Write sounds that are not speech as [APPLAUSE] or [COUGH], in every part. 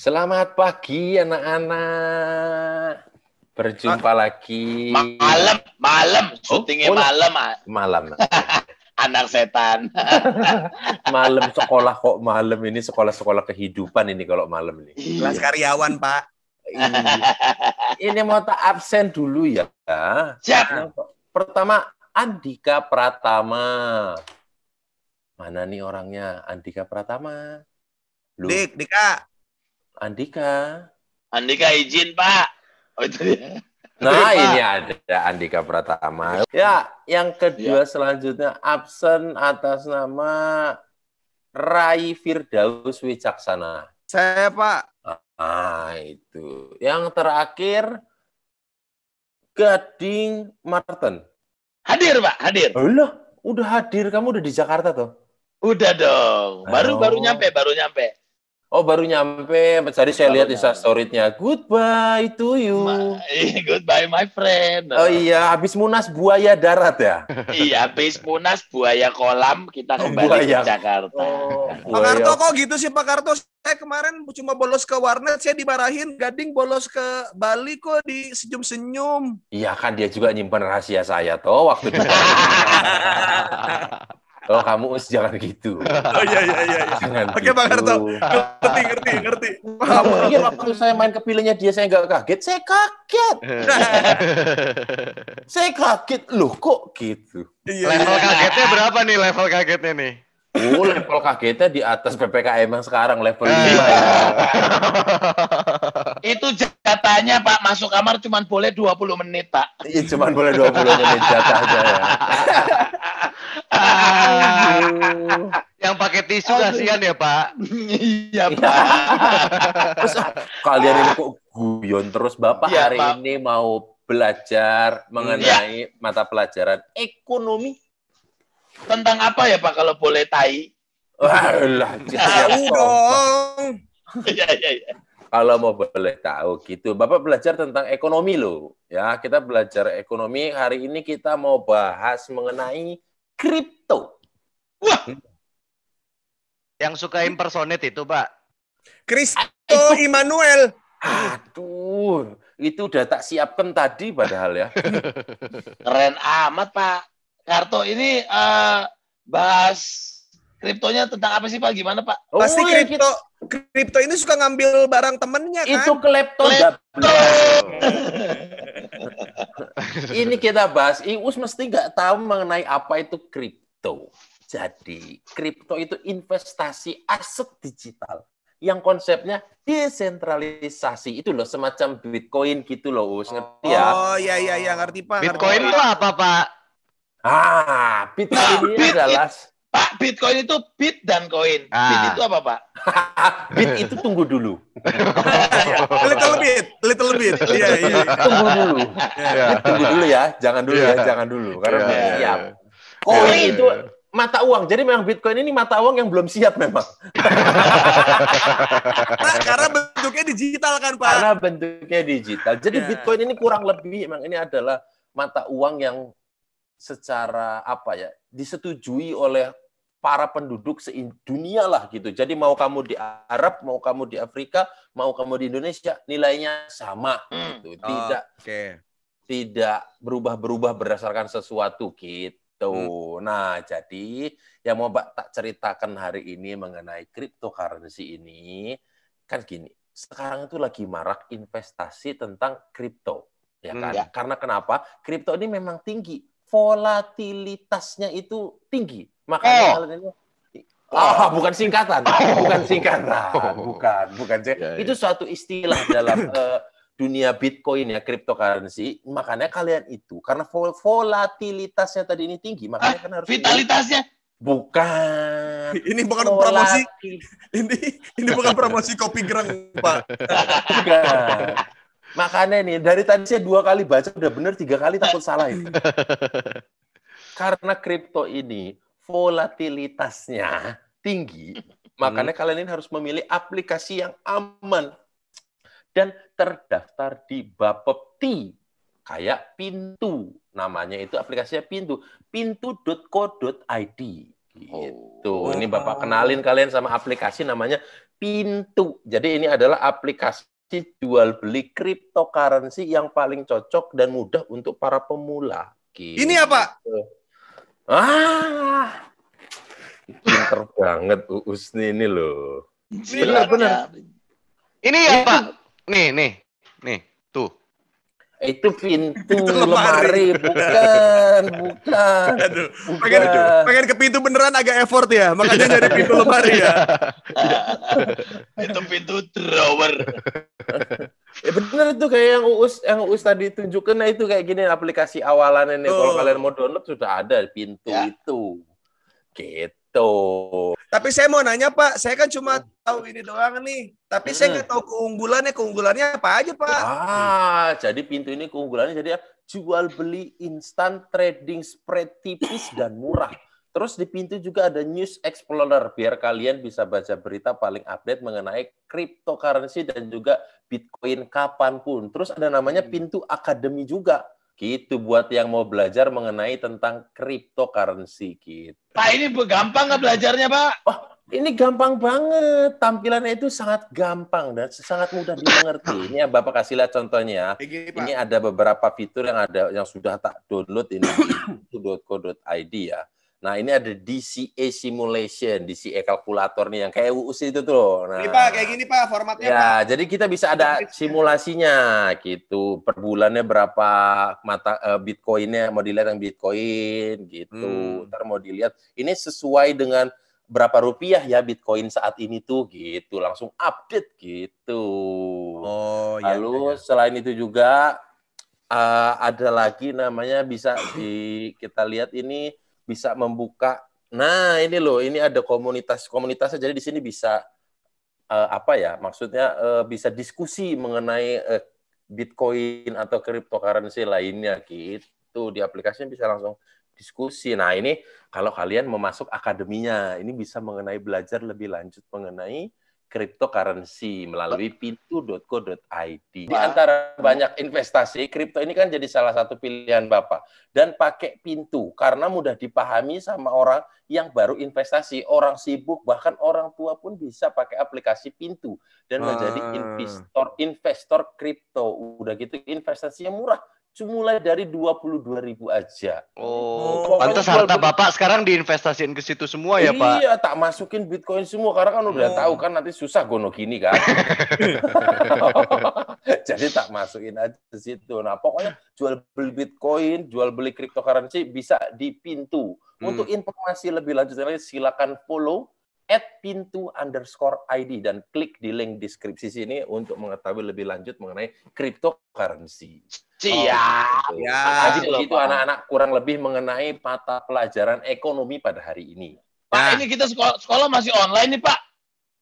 Selamat pagi anak-anak. Berjumpa ah. lagi. Malam, malam, oh, syutingnya oh, malam. Ah. Malam. [LAUGHS] Anak setan. [LAUGHS] malam sekolah kok malam ini sekolah-sekolah kehidupan ini kalau malam ini. Iya. Kelas karyawan, Pak. ini, iya. ini mau tak absen dulu ya. Siap. Pertama Andika Pratama. Mana nih orangnya? Andika Pratama. Lu. Dik, Dika. Andika. Andika nah. izin, Pak. Oh, itu dia. Nah, Pak. ini ada Andika Pratama. Ya, yang kedua ya. selanjutnya absen atas nama Rai Firdaus Wicaksana. Saya, Pak. Ah, itu. Yang terakhir Gading Martin. Hadir, Pak, hadir. Oh, loh, udah hadir. Kamu udah di Jakarta tuh. Udah dong. Baru-baru oh. baru nyampe, baru nyampe. Oh baru nyampe, tadi saya lihat Insta story-nya. Goodbye to you. My, [LAUGHS] goodbye my friend. Oh iya, habis munas buaya darat ya? [LAUGHS] iya, habis munas buaya kolam kita oh, kembali buaya. ke Jakarta. Oh, [LAUGHS] Pak Karto kok gitu sih Pak Karto? Saya kemarin cuma bolos ke warnet, saya dimarahin. Gading bolos ke Bali kok di senyum-senyum. Iya kan dia juga nyimpan rahasia saya toh waktu itu oh kamu us jangan gitu. [LAUGHS] Oh iya, iya iya iya. Jangan Oke gitu. Bang Harto, ngerti ngerti ngerti. Paham. Iya waktu saya main pilihnya dia saya nggak kaget, saya kaget. [LAUGHS] saya kaget loh kok gitu. Iya, iya. Level kagetnya berapa nih level kagetnya nih? Oh, level kagetnya di atas PPKM yang sekarang level 5 ya. [LAUGHS] Itu jatahnya Pak masuk kamar cuma boleh 20 menit Pak. Iya cuma boleh 20 menit jatahnya ya. Yang pakai tisu kasihan ya Pak. iya, iya. Pak. terus ah, kalian ini kok guyon terus Bapak iya, hari ini mau belajar mengenai iya. mata pelajaran ekonomi. Tentang apa ya Pak kalau boleh tai? Wah, lah, tahu dong. Iya, iya, iya. Kalau mau boleh tahu gitu, Bapak belajar tentang ekonomi loh. Ya, kita belajar ekonomi. Hari ini kita mau bahas mengenai kripto. Wah. Yang suka impersonate itu, Pak. Kristo Immanuel. Aduh, itu udah tak siapkan tadi padahal ya. [LAUGHS] Keren amat, Pak. Karto ini uh, bahas kriptonya tentang apa sih Pak? Gimana Pak? Oh, Pasti iya, kripto kripto ini suka ngambil barang temennya kan? Itu klepto. klepto. [LAUGHS] ini kita bahas. Ius mesti nggak tahu mengenai apa itu kripto. Jadi kripto itu investasi aset digital yang konsepnya desentralisasi itu loh semacam Bitcoin gitu loh Us ngerti ya? Oh iya iya ya. ngerti Pak. Bitcoin ngerti, itu apa Pak? Ah, Bitcoin ini nah, adalah Pak, Bitcoin itu bit dan koin. Ah. Bit itu apa, Pak? [LAUGHS] bit itu tunggu dulu. [LAUGHS] little bit, little bit. Iya, yeah, iya. Yeah. Tunggu dulu. Yeah. Tunggu dulu ya, jangan dulu yeah. ya, iya. jangan dulu. Karena yeah. Iya, belum iya, siap. Koin oh, yeah. itu mata uang. Jadi memang Bitcoin ini mata uang yang belum siap memang. nah, karena bentuknya digital kan, Pak? Karena bentuknya digital. Jadi yeah. Bitcoin ini kurang lebih, memang ini adalah mata uang yang secara apa ya disetujui oleh para penduduk dunia lah gitu. Jadi mau kamu di Arab, mau kamu di Afrika, mau kamu di Indonesia, nilainya sama hmm. gitu. Tidak okay. tidak berubah-berubah berdasarkan sesuatu gitu. Hmm. Nah, jadi yang mau Mbak tak ceritakan hari ini mengenai cryptocurrency ini kan gini. Sekarang itu lagi marak investasi tentang kripto, ya hmm. kan? Hmm, ya. Karena kenapa? Kripto ini memang tinggi, volatilitasnya itu tinggi Makanya oh. ini oh. Ah, [LAUGHS] oh, bukan singkatan, bukan singkatan, bukan, bukan. Ya, ya. Itu suatu istilah dalam uh, [LAUGHS] dunia Bitcoin ya, cryptocurrency. Makanya kalian itu karena vol volatilitasnya tadi ini tinggi, makanya ah, kan harus vitalitasnya Ini. bukan. [LAUGHS] Ini bukan promosi. Ini ini bukan promosi kopi gerang Pak. bukan. Makanya nih dari tadi saya dua kali baca udah bener tiga kali takut salah ini. Karena kripto ini volatilitasnya tinggi, [LAUGHS] makanya hmm. kalian ini harus memilih aplikasi yang aman dan terdaftar di Bapepti kayak pintu namanya itu aplikasinya pintu pintu.co.id gitu oh. ini bapak kenalin kalian sama aplikasi namanya pintu jadi ini adalah aplikasi jual beli cryptocurrency yang paling cocok dan mudah untuk para pemula gitu. ini apa gitu. Ah, pinter banget Uus nih ini loh. Benar benar. Ini ya Pak. Nih nih nih tuh. Itu pintu itu lemari. lemari bukan bukan. Aduh, bukan. Pengen, pengen ke pintu beneran agak effort ya makanya dari pintu lemari ya. [LAUGHS] itu pintu drawer. [LAUGHS] Ya bener itu kayak yang Uus yang Uus tadi tunjukkan nah itu kayak gini aplikasi awalan ini kalau oh. kalian mau download sudah ada pintu ya. itu. Gitu. Tapi saya mau nanya Pak, saya kan cuma oh. tahu ini doang nih. Tapi hmm. saya nggak tahu keunggulannya, keunggulannya apa aja Pak? Ah, jadi pintu ini keunggulannya jadi ya, jual beli instan trading spread tipis dan murah. Terus di pintu juga ada News Explorer biar kalian bisa baca berita paling update mengenai cryptocurrency dan juga Bitcoin kapanpun. Terus ada namanya hmm. pintu akademi juga. Gitu buat yang mau belajar mengenai tentang cryptocurrency gitu. Pak ini gampang nggak belajarnya Pak? Oh, ini gampang banget. Tampilannya itu sangat gampang dan sangat mudah dimengerti. Ini ya Bapak kasih lihat contohnya. ini ada beberapa fitur yang ada yang sudah tak download ini di .co.id [COUGHS] ya. Nah, ini ada DCA simulation, DCA kalkulator nih yang kayak UUS itu tuh. Nah, ini Pak, kayak gini Pak formatnya. Ya, Pak. jadi kita bisa ada simulasinya gitu. Per bulannya berapa mata uh, Bitcoinnya mau dilihat yang Bitcoin gitu. Hmm. Ntar mau dilihat ini sesuai dengan berapa rupiah ya Bitcoin saat ini tuh gitu langsung update gitu. Oh iya. Lalu ya. selain itu juga uh, ada lagi namanya bisa di kita lihat ini bisa membuka nah ini loh ini ada komunitas komunitasnya jadi di sini bisa uh, apa ya maksudnya uh, bisa diskusi mengenai uh, Bitcoin atau cryptocurrency lainnya gitu di aplikasinya bisa langsung diskusi. Nah, ini kalau kalian memasuk akademinya, ini bisa mengenai belajar lebih lanjut mengenai cryptocurrency melalui pintu.co.id. Di antara banyak investasi, kripto ini kan jadi salah satu pilihan Bapak. Dan pakai pintu, karena mudah dipahami sama orang yang baru investasi. Orang sibuk, bahkan orang tua pun bisa pakai aplikasi pintu. Dan menjadi ah. investor investor kripto. Udah gitu investasinya murah mulai dari dua puluh dua ribu aja. Oh, pantas harta Bitcoin. Bapak sekarang diinvestasiin ke situ semua ya, iya, Pak? Iya, tak masukin Bitcoin semua karena kan udah oh. tahu kan nanti susah gono gini kan. [LAUGHS] Jadi tak masukin aja ke situ. Nah, pokoknya jual beli Bitcoin, jual beli cryptocurrency bisa di pintu. Hmm. Untuk informasi lebih lanjut lagi silakan follow at pintu underscore ID dan klik di link deskripsi sini untuk mengetahui lebih lanjut mengenai cryptocurrency. Siap. Oh, gitu. ya. begitu anak-anak kurang lebih mengenai mata pelajaran ekonomi pada hari ini. Pak, nah. ini kita sekolah, sekolah masih online nih, Pak.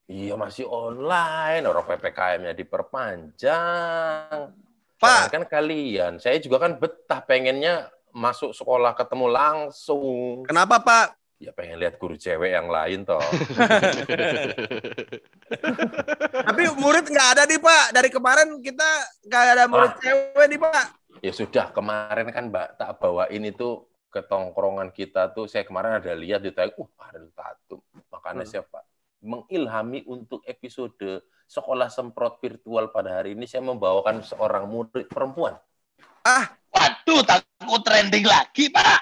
Iya, masih online. Orang PPKM-nya diperpanjang. Pak. Kan kalian, saya juga kan betah pengennya masuk sekolah ketemu langsung. Kenapa Pak? ya pengen lihat guru cewek yang lain toh. [LAUGHS] Tapi murid nggak ada nih Pak. Dari kemarin kita nggak ada murid ah. cewek nih Pak. Ya sudah kemarin kan Mbak tak bawain itu ke tongkrongan kita tuh saya kemarin ada lihat di tayang. uh ada satu. Makanya hmm. siapa mengilhami untuk episode sekolah semprot virtual pada hari ini saya membawakan seorang murid perempuan. Ah, waduh takut trending lagi Pak.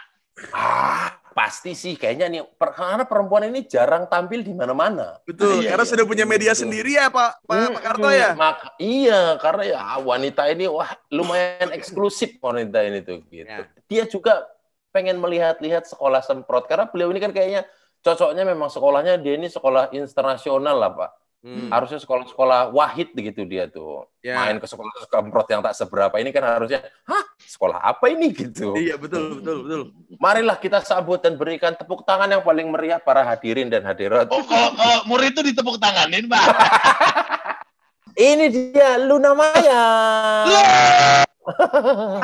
Ah, pasti sih kayaknya nih per, karena perempuan ini jarang tampil di mana-mana. Betul, iya, karena iya, sudah punya iya, media betul. sendiri ya Pak Pak, hmm, Pak Karto ya. Mak iya, karena ya ah, wanita ini wah lumayan eksklusif wanita ini tuh gitu. Ya. Dia juga pengen melihat-lihat sekolah semprot karena beliau ini kan kayaknya cocoknya memang sekolahnya dia ini sekolah internasional lah Pak Hmm. Harusnya sekolah-sekolah wahid begitu dia tuh. Ya. Main ke sekolah kemprot yang tak seberapa. Ini kan harusnya, hah sekolah apa ini gitu. Iya betul, betul, betul. Marilah kita sambut dan berikan tepuk tangan yang paling meriah para hadirin dan hadirat. Oh kalau, kalau murid itu ditepuk tanganin Pak? [LAUGHS] ini dia Luna Maya.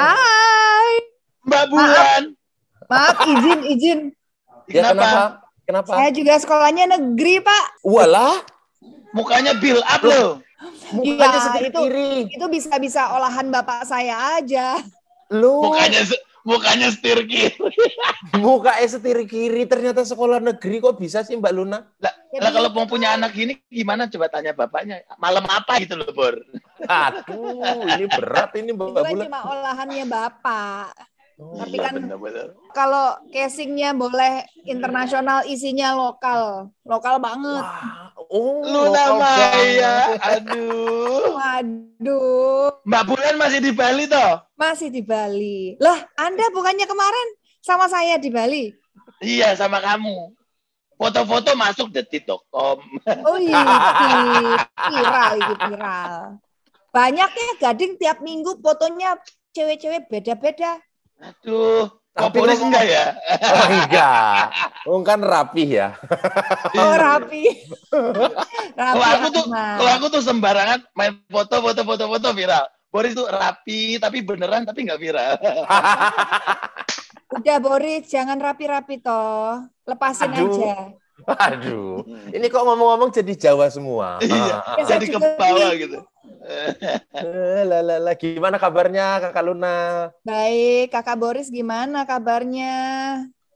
Hai. Mbak Bulan. Maaf, maaf izin, izin. Ya, kenapa? kenapa? Kenapa? Saya juga sekolahnya negeri, Pak. Walah mukanya build up loh. Mukanya ya, itu, kiri. Itu bisa-bisa olahan bapak saya aja. Lu. Mukanya mukanya setir kiri. [LAUGHS] Muka setir kiri ternyata sekolah negeri kok bisa sih Mbak Luna? Lah, ya, kalau mau punya anak gini gimana coba tanya bapaknya. Malam apa gitu loh, Bor. Aduh, ini berat ini Mbak Itu cuma olahannya bapak. Oh, Tapi kan kalau casingnya boleh internasional, isinya lokal, lokal banget. Wah, oh, lu nama ya? aduh. Waduh. Mbak Bulan masih di Bali toh? Masih di Bali. Lah, Anda bukannya kemarin sama saya di Bali? Iya, sama kamu. Foto-foto masuk detik.com. Oh iya, viral itu viral. Banyaknya gading tiap minggu fotonya cewek-cewek beda-beda Aduh, tapi lu enggak ya? [LAUGHS] Oh, enggak. Lu kan rapih ya. [LAUGHS] Oh, rapi. rapi [LAUGHS] kalau aku tuh kalau aku tuh sembarangan main foto foto foto foto viral. Boris tuh rapi tapi beneran tapi enggak viral. Udah Boris, jangan rapi-rapi toh. Lepasin Aduh. aja. Aduh, ini kok ngomong-ngomong jadi Jawa semua. Iya, ah. jadi ke gitu. Eh, Lala, gimana kabarnya Kakak Luna? Baik, Kakak Boris gimana kabarnya?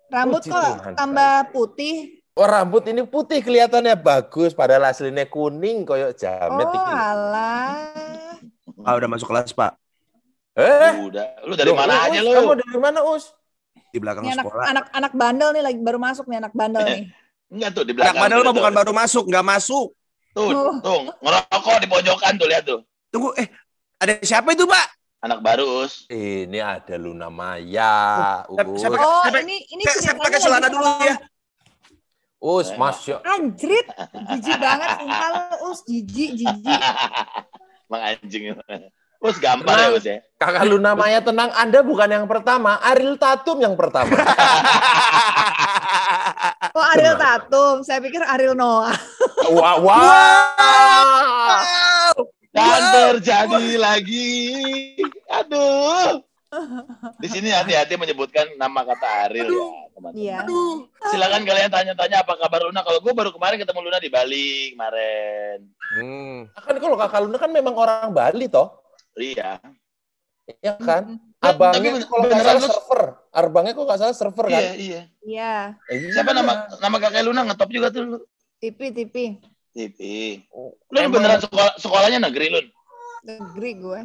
Rambut Puji kok Tuhan, tambah baik. putih? Oh, rambut ini putih kelihatannya bagus, padahal aslinya kuning koyok jamet. Oh, alah. Ah, udah masuk kelas, Pak. Eh? Udah. Lu dari mana us, aja lu? Kamu dari mana, Us? Di belakang ini sekolah. Anak, anak bandel nih lagi baru masuk nih anak bandel eh, nih. Enggak tuh di belakang. Anak bandel mah bukan baru masuk, enggak masuk. Tuh, oh. tuh ngerokok di pojokan tuh lihat tuh. Tunggu, eh ada siapa itu pak? Anak baru us. Ini ada Luna Maya. Uh, oh, siapa, oh siapa, ini ini siapa siapa pakai celana dulu ya. Us, masya. Anjrit, jijik banget. Kalau us, jijik, jijik. [LAUGHS] Mang anjing. Us gampang ya, tenang, ya us ya. Kakak Luna Maya tenang, Anda bukan yang pertama, Aril Tatum yang pertama. [LAUGHS] Oh Ariel Tatum, saya pikir Ariel Noah. wow, [LAUGHS] wow. wow. Dan terjadi wow. lagi. Aduh. Di sini hati-hati menyebutkan nama kata Ariel ya, Aduh. ya teman-teman. Iya. Aduh. Silakan kalian tanya-tanya apa kabar Luna. Kalau gue baru kemarin ketemu Luna di Bali kemarin. Hmm. Kan kalau kakak Luna kan memang orang Bali toh. Iya. Iya kan? Hmm abangnya kalau nggak salah server abangnya kok nggak salah server kan iya iya iya. Eh, iya siapa nama nama kakek Luna ngetop juga tuh lu tipi tipi tipi oh, lu beneran sekolah, sekolahnya negeri lu negeri gue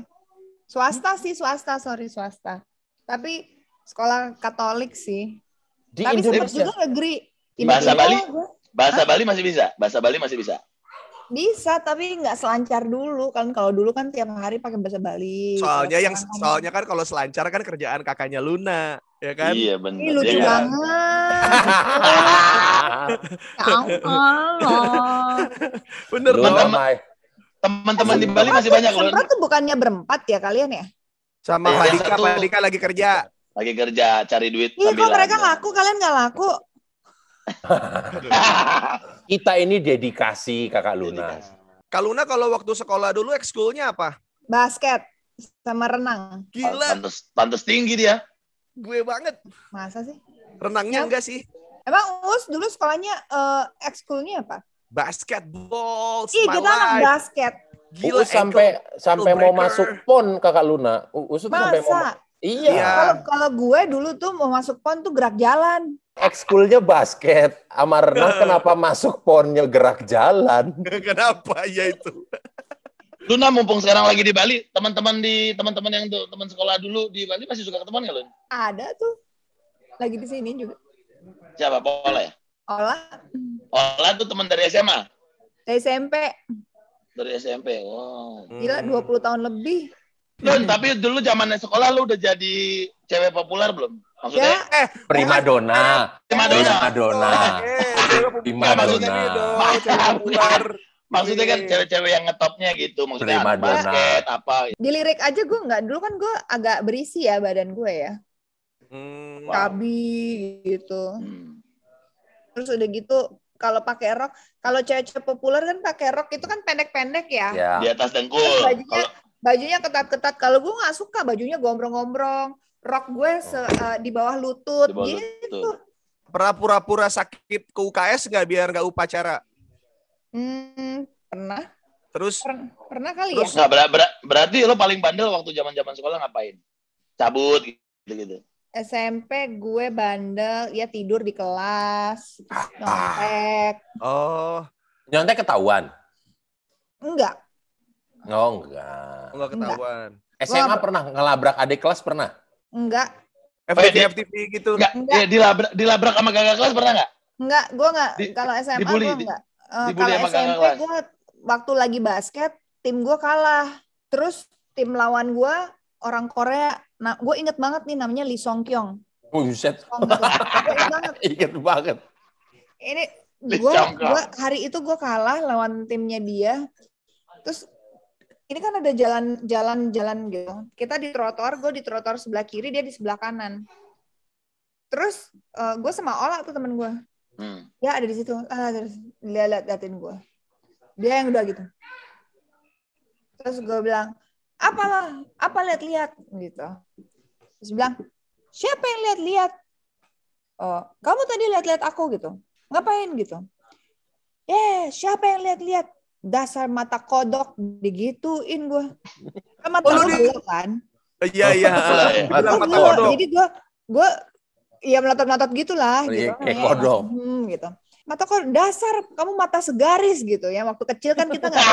swasta sih swasta sorry swasta tapi sekolah Katolik sih di tapi Indonesia juga negeri Indonesia bahasa Bali bahasa Bali masih bisa bahasa Bali masih bisa bisa tapi nggak selancar dulu kan kalau dulu kan tiap hari pakai bahasa Bali soalnya yang soalnya kan kalau selancar kan kerjaan kakaknya Luna ya kan iya benar Ih, lucu ya. banget ya Allah [LAUGHS] bener teman-teman teman di Bali masih banyak loh tuh bukannya berempat ya kalian ya sama ya, Hadika Hadika lagi kerja lagi kerja cari duit iya kok mereka laku kalian nggak laku [LAUGHS] Kita ini dedikasi Kakak Luna. Kak Luna kalau waktu sekolah dulu ekskulnya apa? Basket sama renang. Gila. Pantes, pantes tinggi dia. Gue banget. Masa sih? Renangnya ya. enggak sih? Emang Us dulu sekolahnya uh, ekskulnya apa? Basketball. Ih, kita anak basket. Gila, Uus sampai sampai mau masuk pon kakak Luna. Uus Masa? sampai mau iya. iya. Kalau kalau gue dulu tuh mau masuk pon tuh gerak jalan ekskulnya basket, sama nah. kenapa masuk ponnya gerak jalan? [LAUGHS] kenapa ya itu? Luna mumpung sekarang lagi di Bali, teman-teman di teman-teman yang teman sekolah dulu di Bali masih suka ketemuan nggak lu? Ada tuh, lagi di sini juga. Siapa? Boleh. Ola. Ya? Ola tuh teman dari SMA. Dari SMP. Dari SMP. Wow. Gila 20 hmm. tahun lebih. Lun, tapi dulu zamannya sekolah lu udah jadi cewek populer belum? Maksudnya ya, eh, Prima dona. Eh, prima dona. Oh, maksudnya kan iya. cewek-cewek yang ngetopnya gitu, maksudnya Prima basket apa. Gitu. Di aja gue nggak dulu kan gue agak berisi ya badan gue ya. Hmm, Kabi gitu. Hmm. Terus udah gitu kalau pakai rok, kalau cewek-cewek populer kan pakai rok itu kan pendek-pendek ya. Yeah. Di atas dengkul. bajunya, kalo... bajunya ketat-ketat. Kalau gue nggak suka bajunya gombrong-gombrong rok gue se, uh, di bawah lutut di bawah gitu. Lutut. pura-pura sakit ke UKS nggak biar nggak upacara? Hmm, pernah. Terus pernah, pernah kali ya? terus ya. ber ber berarti lo paling bandel waktu zaman-zaman sekolah ngapain? Cabut gitu-gitu. SMP gue bandel, ya tidur di kelas, ah, nyontek. Oh, nyontek ketahuan? Enggak. Oh, enggak. Enggak ketahuan. SMA pernah ngelabrak adik kelas pernah? Enggak. FTV, oh, ya, FTV gitu. Enggak. enggak. Ya, dilabrak, dilabrak sama kakak kelas pernah nggak? Enggak, gue nggak. Kalau SMA dibully, enggak. nggak. Uh, kalau SMP gue waktu lagi basket, tim gue kalah. Terus tim lawan gue orang Korea. Nah, gue inget banget nih namanya Lee Song Kyung Buset. Oh, [LAUGHS] inget banget. inget banget. Ini gue hari itu gue kalah lawan timnya dia. Terus ini kan ada jalan jalan jalan gitu kita di trotoar gue di trotoar sebelah kiri dia di sebelah kanan terus uh, eh, gue sama Ola tuh temen gue hmm. ya ada di situ ah, terus dia liat liatin gue dia yang udah gitu terus gue bilang apalah apa lihat-lihat gitu terus bilang siapa yang lihat-lihat oh kamu tadi lihat-lihat aku gitu ngapain gitu eh yeah, siapa yang lihat-lihat dasar mata kodok digituin gue. Sama kan oh, di... kan? Iya iya. Oh, iya, iya. mata kodok. Jadi gue gue ya melotot-melotot gitulah iya, gitu. Kayak kodok. Hmm, gitu. Mata kodok dasar kamu mata segaris gitu ya. Waktu kecil kan kita nggak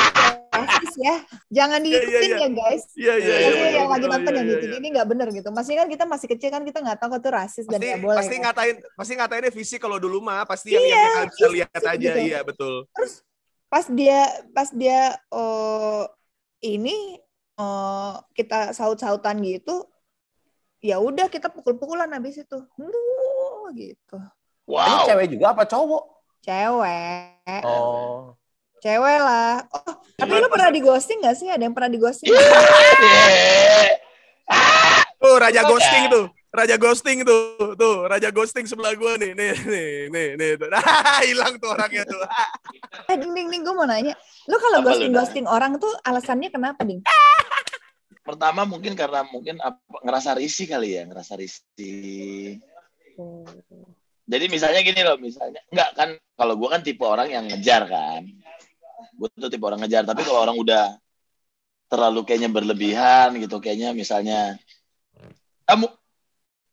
rasis ya. Jangan diikutin ya guys. Iya iya iya. Yang lagi oh, nonton yang gitu ini nggak bener gitu. Masih kan kita masih kecil kan kita nggak tahu itu rasis dan nggak boleh. Pasti ya. ngatain pasti ngatainnya fisik kalau dulu mah pasti yang yang kita lihat aja. Gitu. Iya betul. Terus pas dia pas dia oh, ini oh, kita saut-sautan gitu ya udah kita pukul-pukulan habis itu Wuh, gitu wow ini cewek juga apa cowok cewek oh cewek lah oh tapi lu pernah di ghosting gak sih ada yang pernah digosting yeah. [LAUGHS] yeah. ah. oh raja okay. ghosting tuh Raja ghosting tuh, tuh Raja ghosting sebelah gua nih, nih, nih, nih, nih, tuh. Nah, [LAUGHS] hilang tuh orangnya tuh. eh, ding, ding, ding, gue mau nanya, lu kalau ghosting ghosting orang tuh alasannya kenapa, ding? Pertama mungkin karena mungkin apa, ngerasa risih kali ya, ngerasa risih. Jadi misalnya gini loh, misalnya enggak kan kalau gua kan tipe orang yang ngejar kan. Gue tuh tipe orang ngejar, tapi kalau orang udah terlalu kayaknya berlebihan gitu, kayaknya misalnya kamu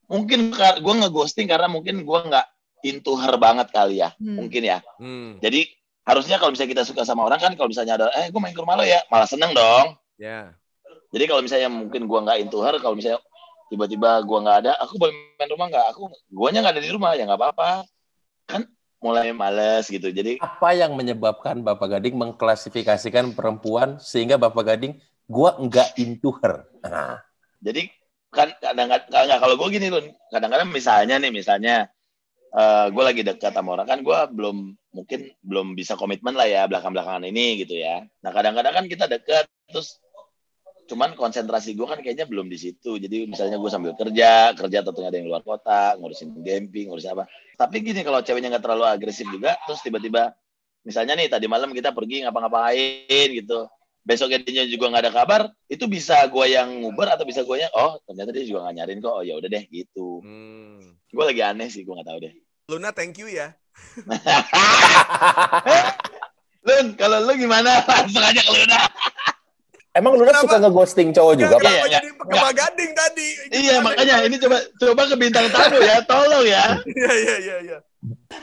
mungkin gue ngeghosting karena mungkin gue nggak into her banget kali ya hmm. mungkin ya hmm. jadi harusnya kalau misalnya kita suka sama orang kan kalau misalnya ada eh gue main ke rumah lo ya malah seneng dong yeah. jadi kalau misalnya mungkin gue nggak into her kalau misalnya tiba-tiba gue nggak ada aku boleh main rumah nggak aku guanya nggak ada di rumah ya nggak apa-apa kan mulai males gitu jadi apa yang menyebabkan bapak gading mengklasifikasikan perempuan sehingga bapak gading gue nggak into her nah. jadi kan kadang-kadang kalau gue gini loh kadang-kadang misalnya nih misalnya uh, eh, gue lagi dekat sama orang kan gue belum mungkin belum bisa komitmen lah ya belakang-belakangan ini gitu ya nah kadang-kadang kan kita dekat terus cuman konsentrasi gue kan kayaknya belum di situ jadi misalnya gue sambil kerja kerja tentunya ada yang luar kota ngurusin camping ngurusin apa tapi gini kalau ceweknya nggak terlalu agresif juga terus tiba-tiba misalnya nih tadi malam kita pergi ngapa-ngapain gitu besok dia juga nggak ada kabar itu bisa gue yang nguber atau bisa gue yang oh ternyata dia juga nggak nyariin kok oh ya udah deh gitu hmm. gue lagi aneh sih gue nggak tahu deh Luna thank you ya [LAUGHS] Lun, kalau lu gimana? Langsung [LAUGHS] aja ke Luna. Emang Luna Kenapa? suka ghosting cowok juga, Pak? Iya, iya. jadi kepala iya. gading tadi. Iya, gimana iya, makanya ini coba coba ke bintang tamu ya, tolong ya. [LAUGHS] Iya, iya, iya, iya,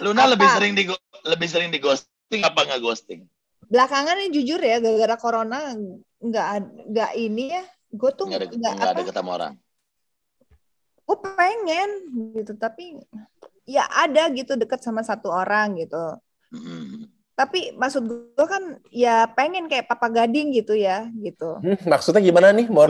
Luna lebih sering di lebih sering di ghosting apa nggak ghosting? belakangan ini jujur ya gara-gara corona nggak nggak ini ya gue tuh nggak ada, ada ketemu orang gue pengen gitu tapi ya ada gitu deket sama satu orang gitu mm-hmm. tapi maksud gue kan ya pengen kayak papa gading gitu ya gitu hmm, maksudnya gimana nih Mau?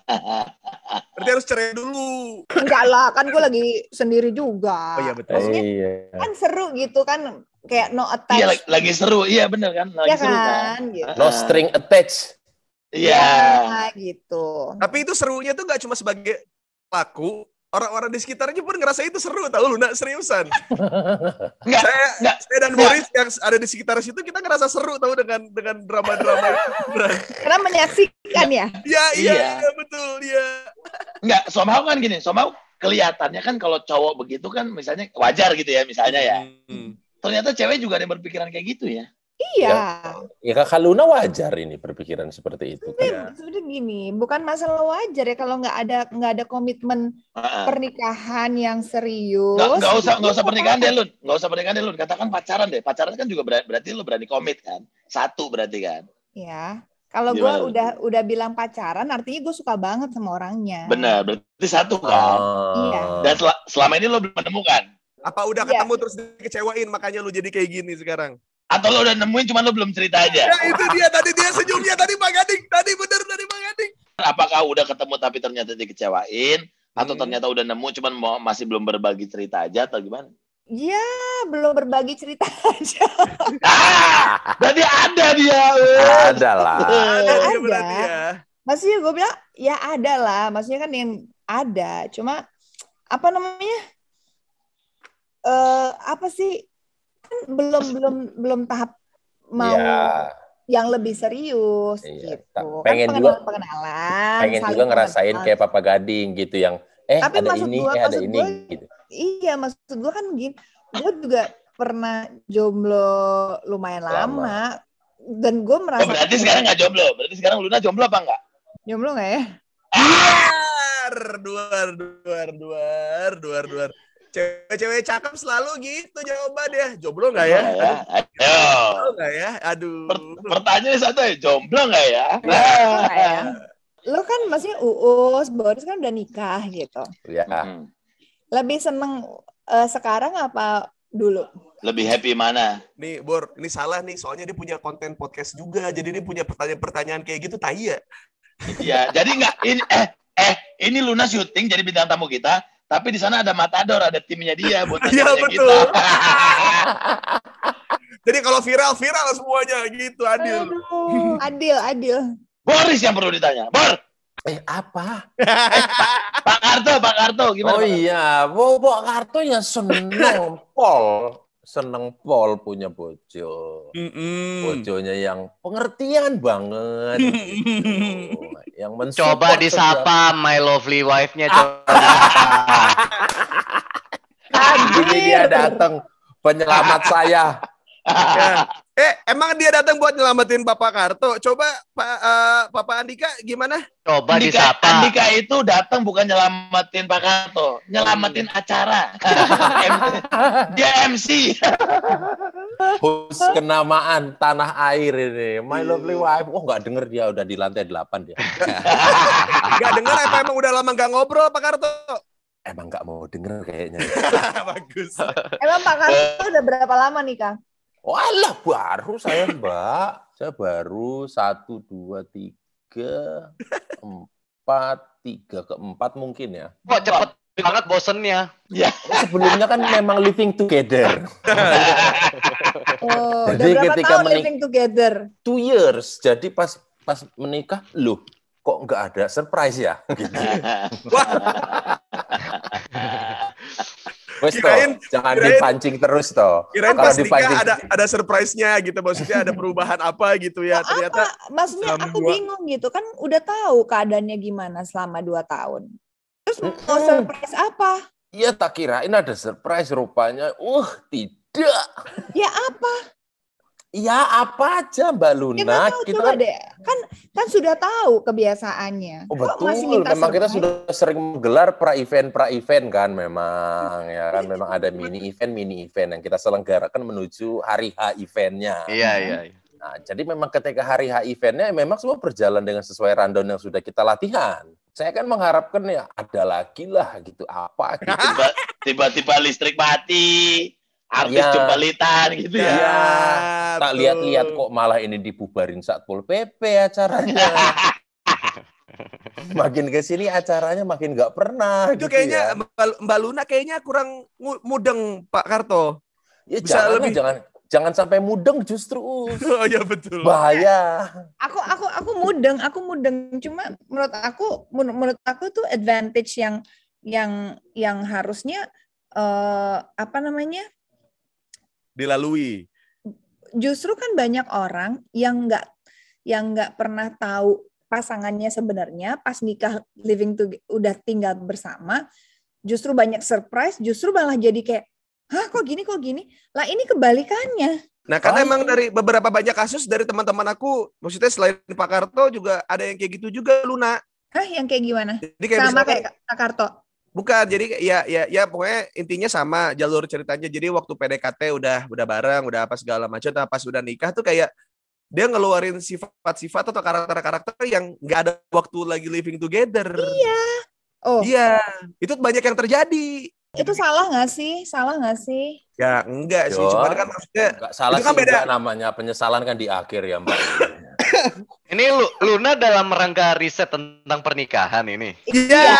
[LAUGHS] berarti harus cerai dulu enggak lah kan gue lagi sendiri juga oh, iya betul maksudnya, iya. kan seru gitu kan kayak no attached. Iya, lagi, lagi seru. Iya, bener kan? Lagi ya seru kan? kan? Gitu. No string attached. Iya. Yeah. gitu. Tapi itu serunya tuh nggak cuma sebagai laku, orang-orang di sekitarnya pun ngerasa itu seru tahu Luna seriusan. Enggak, [LAUGHS] saya, enggak, saya dan enggak. Boris yang ada di sekitar situ kita ngerasa seru tahu dengan dengan drama-drama. [LAUGHS] Karena menyaksikan ya. Iya, iya, iya. Ya, betul, iya. Enggak, somehow kan gini, somehow kelihatannya kan kalau cowok begitu kan misalnya wajar gitu ya misalnya ya. Hmm ternyata cewek juga ada yang berpikiran kayak gitu ya. Iya. Ya, ya kakak Luna wajar ini berpikiran seperti itu. Sebenarnya, gini, bukan masalah wajar ya kalau nggak ada nggak ada komitmen pernikahan yang serius. Nggak usah nggak usah iya, pernikahan deh Lun, nggak usah pernikahan deh Lun. Katakan pacaran deh, pacaran kan juga berarti, berarti lu berani komit kan, satu berarti kan. Iya. Kalau gue udah udah bilang pacaran, artinya gue suka banget sama orangnya. Benar, berarti satu kan. Oh. Iya. Dan sel selama ini lo belum menemukan. Apa udah iya. ketemu terus dikecewain makanya lu jadi kayak gini sekarang? Atau lu udah nemuin cuman lu belum cerita aja? Ya itu dia tadi dia senyumnya tadi Bang Gading. Tadi bener tadi Bang Gading. Apakah udah ketemu tapi ternyata dikecewain? Atau hmm. ternyata udah nemu cuman mau, masih belum berbagi cerita aja atau gimana? Ya, belum berbagi cerita [LAUGHS] aja. ah, berarti ada dia. Ada lah. [LAUGHS] Ada, ada. berarti ya. Maksudnya gue bilang, ya ada lah. Maksudnya kan yang ada. Cuma, apa namanya? uh, apa sih kan belum belum belum tahap mau ya. yang lebih serius iya, gitu. Kan pengen kan pengenalan, juga pengenalan, pengen juga ngerasain pengenalan. kayak Papa Gading gitu yang eh Tapi ada ini, gua, eh ada ini gitu. Iya, maksud gua kan gini, gue juga pernah jomblo lumayan lama, lama. dan gue merasa oh, berarti sekarang nggak jomblo. Berarti sekarang Luna jomblo apa enggak? Jomblo nggak ya? Ah! Duar, duar, duar, duar, duar, duar. Cewek-cewek cakep selalu gitu jawabannya. Jomblo nggak ya? ya? Ayo. ya? Aduh. Ya? Pertanyaan satu ya, jomblo nggak ya? ya? Nah. Lu Lo kan masih uus, Boris kan udah nikah gitu. Iya. Lebih seneng uh, sekarang apa dulu? Lebih happy mana? Nih, Bor, ini salah nih. Soalnya dia punya konten podcast juga. Jadi dia punya pertanyaan-pertanyaan kayak gitu, tai ya? Iya, jadi nggak, ini, eh, eh, ini Luna syuting jadi bintang tamu kita tapi di sana ada Matador, ada timnya dia buat [LAUGHS] ya, betul. Kita. Gitu. [LAUGHS] Jadi kalau viral viral semuanya gitu, Adil. Aduh, [LAUGHS] adil, Adil. Boris yang perlu ditanya. Bor. Eh apa? eh, Pak, Pak Karto, Pak Karto gimana? Oh iya, Bo, Pak Karto yang seneng pol seneng Paul punya bojo. Mm-mm. Bojonya yang pengertian banget. gitu. Yang mencoba disapa segala. my lovely wife-nya coba. kan [LAUGHS] Ini dia datang penyelamat saya Ya. Eh, emang dia datang buat nyelamatin Bapak Karto. Coba Pak uh, eh, Papa Andika gimana? Coba Andika, disapa. Andika itu datang bukan nyelamatin Pak Karto, nyelamatin iya. acara. [LAUGHS] dia MC. Hus kenamaan tanah air ini. My lovely wife. Oh, nggak denger dia udah di lantai 8 dia. [LAUGHS] Nggak denger apa emang udah lama nggak ngobrol Pak Karto? Emang nggak mau denger kayaknya. [LAUGHS] Bagus. Emang Pak Karto eh. udah berapa lama nih, Kang? Walah oh, baru saya mbak. saya baru satu dua tiga empat tiga keempat mungkin ya. Kok cepet banget bosennya. Ya. Sebelumnya kan memang living together. oh, jadi udah ketika tahun living together? Two years. Jadi pas pas menikah, loh kok nggak ada surprise ya? [LAUGHS] Gitu. Wes kirain, toh, jangan kirain, dipancing terus toh. Kirain Kalau pas dipancing ada ada surprise-nya gitu maksudnya ada perubahan apa gitu ya. Nah, Ternyata apa? maksudnya aku dua... bingung gitu kan udah tahu keadaannya gimana selama dua tahun. Terus hmm. mau surprise apa? Iya tak kirain ada surprise rupanya. Uh, tidak. Ya apa? Iya apa aja Mbak Luna? Ya, kita kan deh. kan kan sudah tahu kebiasaannya. Oh, betul. masih minta memang kita sudah sering menggelar pra event pra event kan memang ya kan memang ada mini iya. event mini event yang kita selenggarakan menuju hari H eventnya. Iya iya. iya. Nah, jadi memang ketika hari H eventnya memang semua berjalan dengan sesuai rundown yang sudah kita latihan. Saya kan mengharapkan ya ada lagi lah gitu apa gitu. Tiba-tiba listrik mati artis ya. jembalitan gitu ya. ya. Tak lihat-lihat kok malah ini dibubarin Satpol PP acaranya. [LAUGHS] makin ke sini acaranya makin nggak pernah. Itu gitu kayaknya ya. Mbak Luna kayaknya kurang mudeng Pak Karto. Ya Bisa jangan lebih jangan jangan sampai mudeng justru. [LAUGHS] Oh ya betul. Bahaya. Aku aku aku mudeng, aku mudeng. Cuma menurut aku menurut aku tuh advantage yang yang yang harusnya uh, apa namanya? dilalui. Justru kan banyak orang yang nggak yang nggak pernah tahu pasangannya sebenarnya pas nikah living to udah tinggal bersama justru banyak surprise justru malah jadi kayak hah kok gini kok gini lah ini kebalikannya nah karena oh. emang dari beberapa banyak kasus dari teman-teman aku maksudnya selain Pak Karto juga ada yang kayak gitu juga Luna Hah, yang kayak gimana? Jadi kayak sama misalkan, kayak Pak Karto. Bukan, jadi ya ya ya pokoknya intinya sama jalur ceritanya. Jadi waktu PDKT udah udah bareng, udah apa segala macam, nah pas udah nikah tuh kayak dia ngeluarin sifat-sifat atau karakter-karakter yang nggak ada waktu lagi living together. Iya. Oh. Iya, itu banyak yang terjadi. Itu salah nggak sih? Salah nggak sih? Ya enggak sih, cuma kan maksudnya enggak salah itu kan sih, beda. namanya penyesalan kan di akhir ya, Mbak. [COUGHS] ini Luna dalam rangka riset tentang pernikahan ini. Iya. Yeah.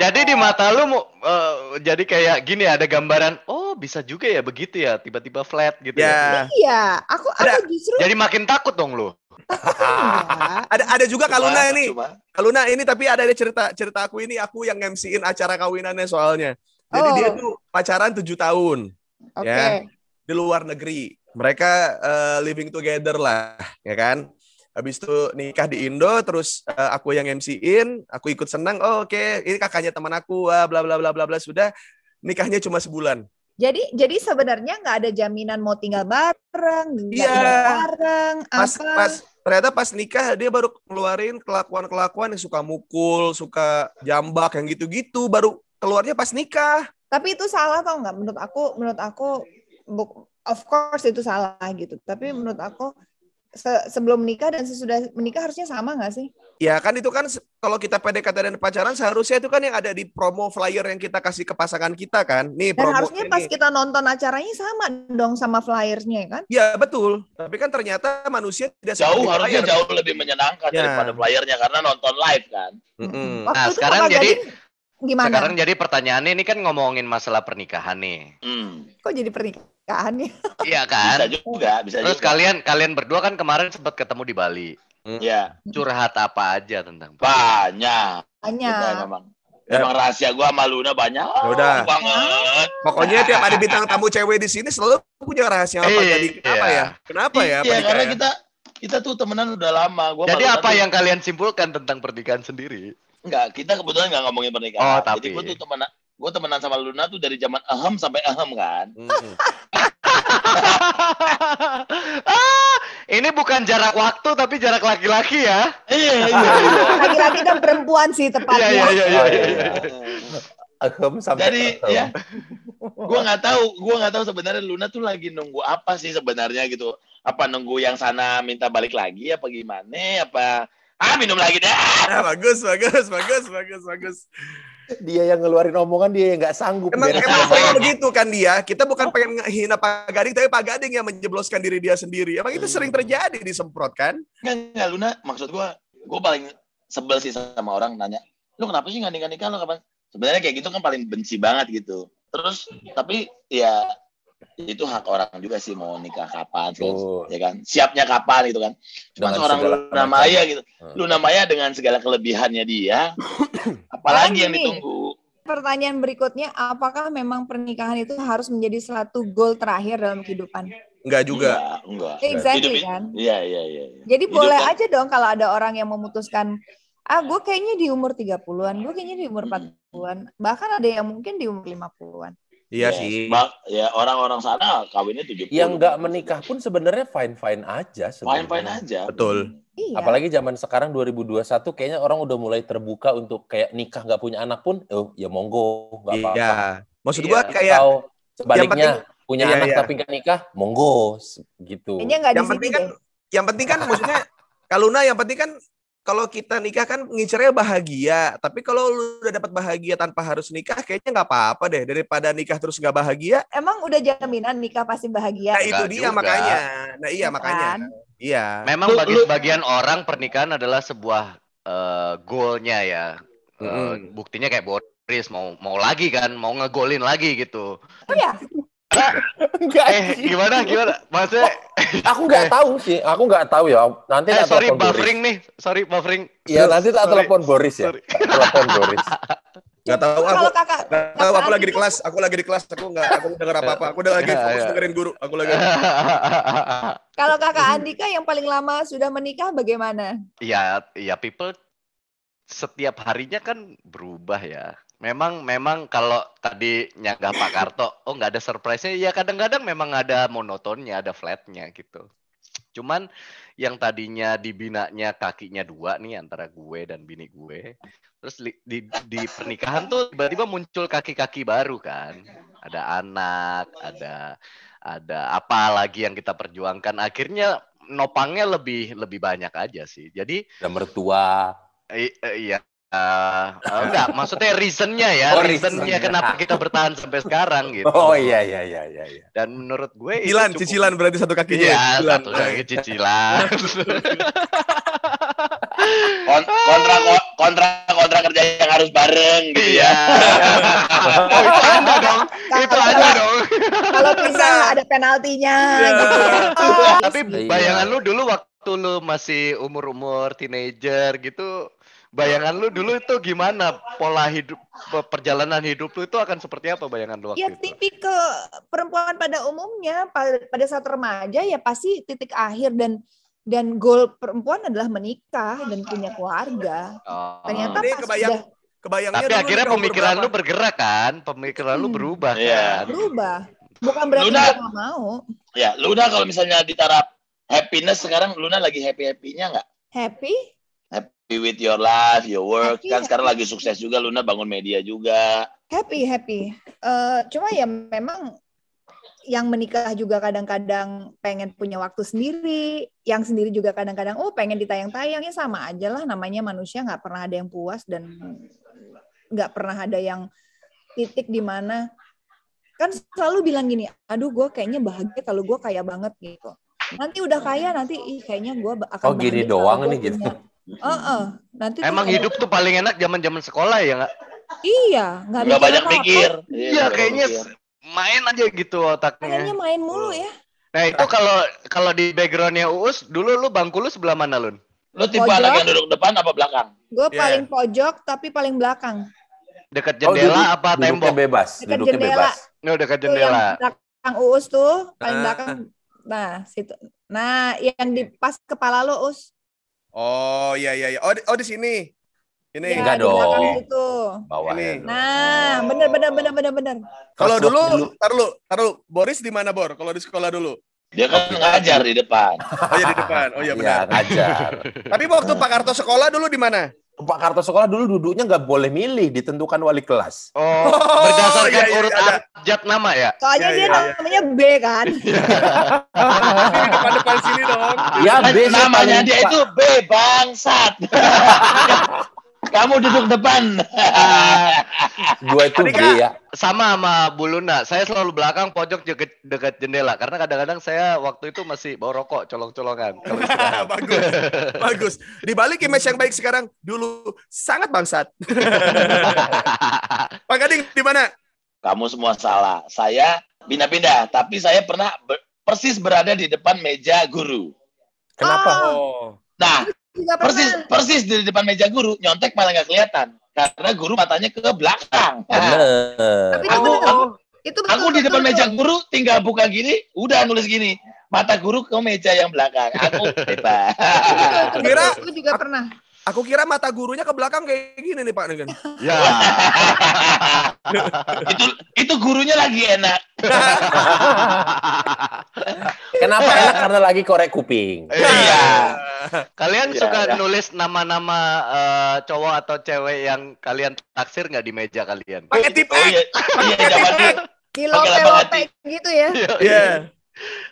Jadi di mata lu uh, jadi kayak gini ada gambaran, oh bisa juga ya begitu ya, tiba-tiba flat gitu yeah. ya. Iya, aku ada, aku justru Jadi makin takut dong lu. ada ada juga Kaluna ini. Cuma. Kaluna ini tapi ada ada cerita cerita aku ini aku yang ngemsiin acara kawinannya soalnya. Jadi oh. dia tuh pacaran tujuh tahun. Okay. Ya, di luar negeri. Mereka uh, living together lah, ya kan? Habis itu nikah di Indo, terus uh, aku yang MC-in, aku ikut senang. Oh, oke, okay. ini kakaknya teman aku, bla bla bla bla bla sudah nikahnya cuma sebulan. Jadi jadi sebenarnya nggak ada jaminan mau tinggal bareng, nggak Yeah. bareng, pas, apa? Pas, ternyata pas nikah dia baru keluarin kelakuan-kelakuan yang suka mukul, suka jambak yang gitu-gitu, baru keluarnya pas nikah. Tapi itu salah tau nggak? Menurut aku, menurut aku, of course itu salah gitu. Tapi menurut aku se sebelum menikah dan sesudah menikah harusnya sama nggak sih? Ya kan itu kan kalau kita PDKT dan pacaran seharusnya itu kan yang ada di promo flyer yang kita kasih ke pasangan kita kan. Nih dan harusnya ini. pas kita nonton acaranya sama dong sama flyernya ya kan? Ya betul. Tapi kan ternyata manusia tidak jauh harusnya flyer. jauh lebih menyenangkan ya. daripada flyernya karena nonton live kan. Mm -hmm. Nah sekarang jadi gimana? Sekarang jadi pertanyaannya ini kan ngomongin masalah pernikahan nih. Hmm. Kok jadi pernikahan? kan [LAUGHS] Iya kan? Bisa juga, bisa Terus juga. kalian kalian berdua kan kemarin sempat ketemu di Bali. Hmm. Iya. Hmm. Curhat apa aja tentang Banyak. Banyak. Benar, memang. Ya. Emang rahasia gue sama Luna banyak ya oh, Udah. banget. Pokoknya iya. tiap ada bintang tamu cewek di sini selalu punya rahasia apa. Iya. Jadi kenapa iya. ya? Kenapa ya? Iya, karena kita kita tuh temenan udah lama. Gua Jadi apa tuh... yang kalian simpulkan tentang pernikahan sendiri? Enggak, kita kebetulan nggak ngomongin pernikahan. Oh, tapi. Jadi gue tuh temenan, gue temenan sama Luna tuh dari zaman ahem sampai ahem kan. Hmm. ah, [LAUGHS] ini bukan jarak waktu tapi jarak laki-laki ya. Iya, iya. [LAUGHS] iya. Laki-laki dan perempuan sih tepatnya. iya. iya, iya. iya, iya. Ahem sampai Jadi ahem. ya, gue nggak tahu, gue nggak tahu sebenarnya Luna tuh lagi nunggu apa sih sebenarnya gitu. Apa nunggu yang sana minta balik lagi apa gimana? Apa ah minum lagi deh. Ah, bagus, bagus, bagus, bagus, bagus dia yang ngeluarin omongan dia yang nggak sanggup emang, emang saya begitu kan dia kita bukan pengen hina Pak Gading tapi Pak Gading yang menjebloskan diri dia sendiri emang itu sering terjadi disemprot kan nggak nggak Luna maksud gue gue paling sebel sih sama orang nanya lu kenapa sih nggak nikah nikah lo kapan sebenarnya kayak gitu kan paling benci banget gitu terus tapi ya itu hak orang juga sih mau nikah kapan oh. ya kan siapnya kapan gitu kan cuma seorang Luna Maya gitu hmm. Luna Maya dengan segala kelebihannya dia [COUGHS] apalagi nah, yang ditunggu pertanyaan berikutnya apakah memang pernikahan itu harus menjadi satu goal terakhir dalam kehidupan Enggak juga. Enggak, iya, enggak. Exactly kan? Iya, iya, iya, iya. Jadi Hidup boleh kan? aja dong kalau ada orang yang memutuskan ah gue kayaknya di umur 30-an, gue kayaknya di umur 40-an, hmm. bahkan ada yang mungkin di umur 50-an. Iya ya, sih. Sebab, ya orang-orang sana kawinnya 70. Yang nggak menikah pun sebenarnya fine-fine aja sebenarnya. Fine-fine aja. Betul. Hmm. Iya. Apalagi zaman sekarang 2021 kayaknya orang udah mulai terbuka untuk kayak nikah nggak punya anak pun, oh ya monggo, nggak apa-apa. Iya. Maksud gua iya. kayak Atau sebaliknya penting, punya iya, anak iya. tapi nggak nikah, monggo gitu. Yang penting kan yang penting kan maksudnya kalau yang penting kan kalau kita nikah kan ngincernya bahagia. Tapi kalau lu udah dapat bahagia tanpa harus nikah, kayaknya nggak apa-apa deh. Daripada nikah terus nggak bahagia. Emang udah jaminan nikah pasti bahagia? Nah itu dia juga. makanya. Nah iya Bukan. Iya makanya. Kan? Iya. Memang bagi sebagian orang pernikahan adalah sebuah uh, goalnya ya. Uh, Buktinya kayak Boris mau mau lagi kan, mau ngegolin lagi gitu. Oh ya. Enggak. eh gimana gimana maksudnya aku nggak eh. tahu sih aku nggak tahu ya nanti eh, sorry buffering Boris. nih sorry buffering iya nanti ya. tak telepon Boris ya telepon Boris [LAUGHS] Enggak tahu aku. Kalau kakak, tahu aku lagi di kelas, aku lagi di kelas, aku enggak aku dengar apa-apa. Aku udah lagi iya, fokus iya. dengerin guru, aku lagi. [LAUGHS] Kalau kakak Andika yang paling lama sudah menikah bagaimana? Iya, iya people setiap harinya kan berubah ya memang memang kalau tadi nyanggah Pak Karto, oh nggak ada surprise-nya, ya kadang-kadang memang ada monotonnya, ada flatnya gitu. Cuman yang tadinya dibinanya kakinya dua nih antara gue dan bini gue, terus di, di, di pernikahan tuh tiba-tiba muncul kaki-kaki baru kan, ada anak, ada ada apa lagi yang kita perjuangkan. Akhirnya nopangnya lebih lebih banyak aja sih. Jadi dan mertua. Iya, Uh, enggak, maksudnya reasonnya ya, oh, reasonnya reason kenapa kita bertahan sampai sekarang gitu. Oh iya iya iya iya. iya. Dan menurut gue cicilan, cukup... cicilan berarti satu kakinya. Ya, iya, satu kaki cicilan. Kon kontra kontra kontra kerja yang harus bareng gitu ya. Iya. oh, itu ada dong, itu ada dong. Kalau bisa iya. ada penaltinya. gitu ya. Tapi bayangan lu dulu waktu lu masih umur umur teenager gitu bayangan lu dulu itu gimana pola hidup perjalanan hidup lu itu akan seperti apa bayangan lu waktu ya, itu? Ya tipikal perempuan pada umumnya pada saat remaja ya pasti titik akhir dan dan goal perempuan adalah menikah dan punya keluarga. Oh. Ternyata Jadi, pas kebayang, sudah kebayangnya Tapi akhirnya pemikiran lu bergerak kan, pemikiran hmm. lu berubah yeah. kan. Berubah. Bukan berarti Luna, gak mau. Ya, Luna kalau misalnya ditarap happiness sekarang Luna lagi happy-happynya nggak? Happy? with your life, your work. Happy, kan happy. sekarang lagi sukses juga Luna bangun media juga. Happy, happy. Uh, cuma ya memang yang menikah juga kadang-kadang pengen punya waktu sendiri, yang sendiri juga kadang-kadang oh pengen ditayang-tayangnya sama aja lah namanya manusia nggak pernah ada yang puas dan nggak pernah ada yang titik di mana kan selalu bilang gini, aduh gue kayaknya bahagia kalau gue kaya banget gitu. Nanti udah kaya nanti ih kayaknya gue akan Oh gini doang nih gitu. Oh, oh. nanti Emang tuh hidup tuh paling enak zaman-zaman sekolah ya nggak? Iya, nggak banyak apa. mikir. Iya, kayaknya main aja gitu otaknya. Kayaknya main mulu ya. Nah itu kalau kalau di backgroundnya Uus, dulu lu bangku lu sebelah mana Lun? Lu tipe pojok. anak yang duduk depan apa belakang? Gue yeah. paling pojok tapi paling belakang. Dekat oh, jendela oh, duduk, apa tembok? bebas. Dekat duduknya jendela. bebas. Oh, dekat jendela. yang belakang Uus tuh paling ah. belakang. Nah, situ. Nah, yang di pas kepala lu Us. Oh iya iya iya. Oh di, oh di sini. Ini ya, enggak dong. Itu. Bawah. Ini. Ya, nah, benar benar benar benar benar. Kalau dulu, taruh taruh Boris di mana Bor? Kalau di sekolah dulu. Dia kan ngajar di depan. Oh iya di depan. Oh iya, iya benar. Ya, ngajar. Tapi waktu Pak Karto sekolah dulu di mana? Pak Karto sekolah dulu duduknya nggak boleh milih, ditentukan wali kelas. Oh, [LAUGHS] berdasarkan iya, iya, urut abjad nama ya? Soalnya iya, dia iya. namanya B kan. depan depan sini dong. Ya B namanya dia itu B bangsat. [LAUGHS] [LAUGHS] Kamu duduk depan. [LAUGHS] gue itu Adika, ya. Sama sama Bu Luna. Saya selalu belakang pojok deket, dekat jendela karena kadang-kadang saya waktu itu masih bawa rokok colong-colongan. [LAUGHS] bagus. bagus. Di balik image yang baik sekarang dulu sangat bangsat. [LAUGHS] Pak Gading di mana? Kamu semua salah. Saya pindah-pindah, tapi saya pernah ber persis berada di depan meja guru. Kenapa? Ah. Oh. Nah, persis persis di depan meja guru nyontek malah nggak kelihatan karena guru matanya ke belakang. nah. aku, itu aku, itu betul, aku di depan betul. meja guru tinggal buka gini, udah nulis gini. Mata guru ke meja yang belakang. Aku [LAUGHS] bebas. aku juga pernah. Aku kira mata gurunya ke belakang kayak gini nih Pak Negen. Ya. [LAUGHS] itu itu gurunya lagi enak. [LAUGHS] Kenapa enak? Karena lagi korek kuping. Iya. iya. [LAUGHS] Kalian ya, suka ya. nulis nama-nama uh, cowok atau cewek yang kalian taksir nggak di meja kalian? Pakai tipe. Oh, iya. Oh, iya, iya gitu ya. Iya. Yeah. Iya.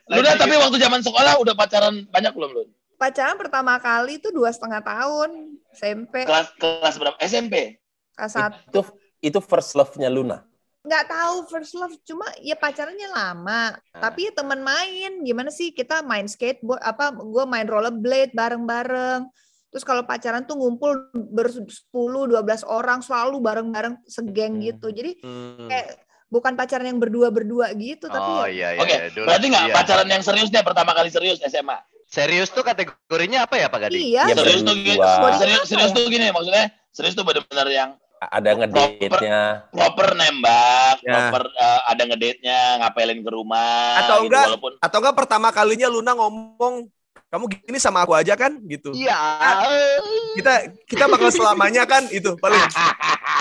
Luna tapi waktu zaman sekolah udah pacaran banyak belum, Luna? pacaran pertama kali itu dua setengah tahun SMP. Kelas kelas berapa? SMP. Kelas satu. Itu, itu first love-nya Luna. Nggak tahu first love, cuma ya pacarannya lama. Nah. Tapi ya teman main, gimana sih kita main skateboard apa gue main rollerblade bareng-bareng. Terus kalau pacaran tuh ngumpul ber 10 12 orang selalu bareng-bareng segeng hmm. gitu. Jadi hmm. kayak bukan pacaran yang berdua-berdua gitu oh, tapi Oh ya iya iya. Oke, okay. Iya. berarti enggak iya. pacaran yang serius deh pertama kali serius SMA. Serius tuh kategorinya apa ya Pak Gadi? Iya. Ya, serius tuh gini, serius, serius tuh gini maksudnya serius tuh benar-benar yang ada ngedate-nya. Proper, proper nembak, ya. proper uh, ada ngedate-nya, ngapelin ke rumah. Atau gitu, enggak? Walaupun... Atau enggak pertama kalinya Luna ngomong kamu gini sama aku aja kan gitu. Iya. Ah, kita kita bakal selamanya kan itu paling.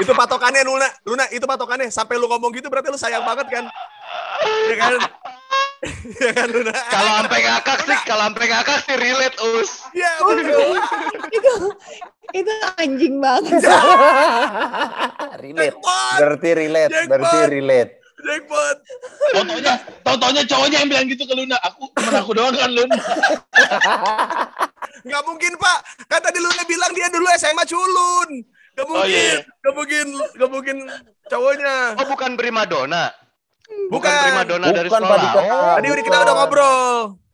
itu patokannya Luna. Luna itu patokannya sampai lu ngomong gitu berarti lu sayang banget kan. Ya kan? [LAUGHS] ya kan Luna. Kalau sampai ngakak sih, kalau sampai ngakak sih relate us. Ya, itu itu anjing banget. Ya. relate. Berarti relate, berarti relate. Jackpot. Tontonnya, tontonnya cowoknya yang bilang gitu ke Luna. Aku, cuma aku doang kan Luna. Gak mungkin Pak. Kan tadi Luna bilang dia dulu SMA culun. Gak mungkin, oh, iya. gak mungkin, iya. gak mungkin cowoknya. Oh bukan prima dona. Bukan. bukan Prima dona Bukan dari sekolah. Oh, Tadi udah kita udah ngobrol.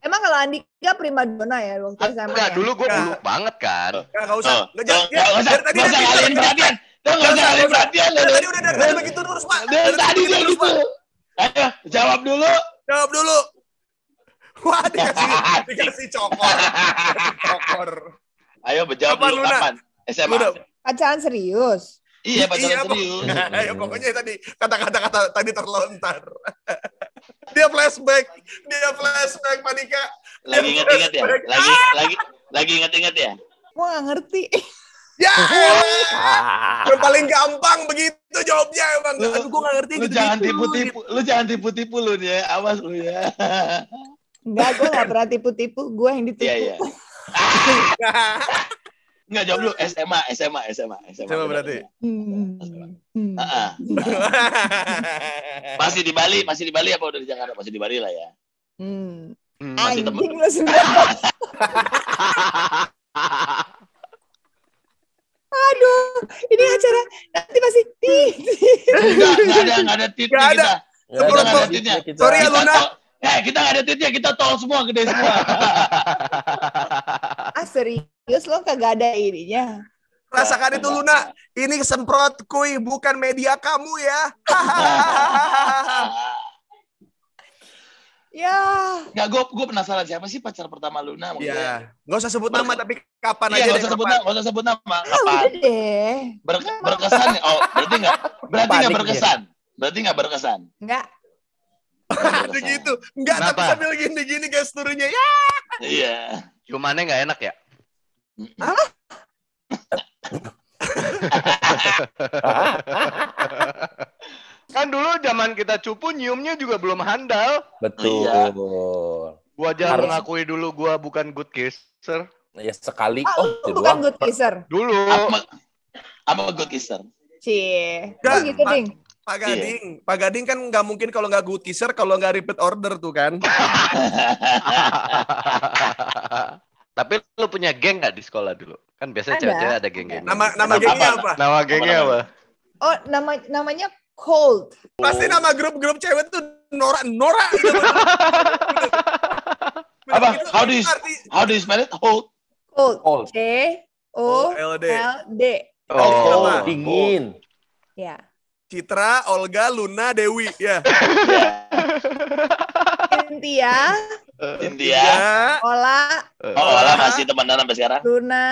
Emang kalau Andika prima dona ya waktu ah, SMA. Enggak, ya? dulu gue buluk banget kan. Enggak oh, usah. Enggak jangan. Enggak usah. Enggak usah ngalihin perhatian. Enggak usah ngalihin perhatian. Tadi udah dari begitu terus, Pak. Tadi udah gitu. Ayo, jawab dulu. Jawab dulu. Wah, dikasih dikasih cokor. Cokor. Ayo, jawab dulu kapan? SMA. Pacaran serius? Iya, iya pacaran iya, serius. [LAUGHS] ya, pokoknya tadi kata-kata kata tadi terlontar. [LAUGHS] dia flashback, dia flashback Pak Lagi ingat-ingat ya? Lagi ah! lagi lagi ingat-ingat ya? Gua gak ngerti. Ya, [LAUGHS] yang paling gampang begitu jawabnya emang. Lu, Aduh, gue gak ngerti. Lu jangan tipu-tipu, gitu. lu jangan tipu-tipu lu ya, awas lu ya. Enggak, gue gak pernah tipu-tipu, gue yang ditipu. Iya, iya. Enggak jawab dulu SMA, SMA, SMA, SMA. SMA berarti. Hmm. Ah, ah. [LAUGHS] masih di Bali, masih di Bali apa udah di Jakarta? Masih di Bali lah ya. Hmm. Masih temen. [LAUGHS] Aduh, ini acara nanti masih ti. Enggak, enggak ada, enggak ada titnya kita. ada. kita. enggak ada, ada titnya. Sorry ya Luna. Eh, kita enggak ada titnya, kita tol semua gede semua. [LAUGHS] ah, sorry. Terus lo kagak ada ininya. Rasakan itu Luna, ini semprot kui bukan media kamu ya. [LAUGHS] ya. Nggak, gue gue penasaran siapa sih pacar pertama Luna? Iya. Ya. Nggak usah sebut nama tapi kapan iya, aja. Nggak usah sebut nama, ya usah sebut nama. Kapan? Udah deh. Ber, berkesan ya? Oh, berarti nggak berarti nggak berkesan. Berarti nggak berkesan. Nggak. [LAUGHS] Begitu. gitu. Enggak, tapi sambil gini-gini guys turunnya. Ya. Iya. Cumannya enggak enak ya? kan dulu zaman kita cupu nyiumnya juga belum handal. Betul. Iya. Gua jangan Harus... mengakui dulu gua bukan good kisser. Ya sekali. Oh, oh, bukan good kisser. Dulu. Apa good kisser? Cie. Oh gitu, Ding. Pak Gading, yeah. Pak Gading kan nggak mungkin kalau nggak good kisser kalau nggak repeat order tuh kan. [LAUGHS] Tapi lu punya geng gak di sekolah dulu? Kan biasanya cewek-cewek ada geng-geng. Nama nama gengnya apa? Nama gengnya apa? Oh, nama namanya Cold. Oh. Pasti nama grup-grup cewek tuh Nora Nora. [LAUGHS] apa? How do you how do you spell it? Cold. Cold. C O L D. Oh, dingin. Ya. Citra, Olga, Luna, Dewi, ya. Yeah. Cynthia, Uh, India. India. Ola. Eh, oh, Ola masih temenan sampai sekarang. Luna.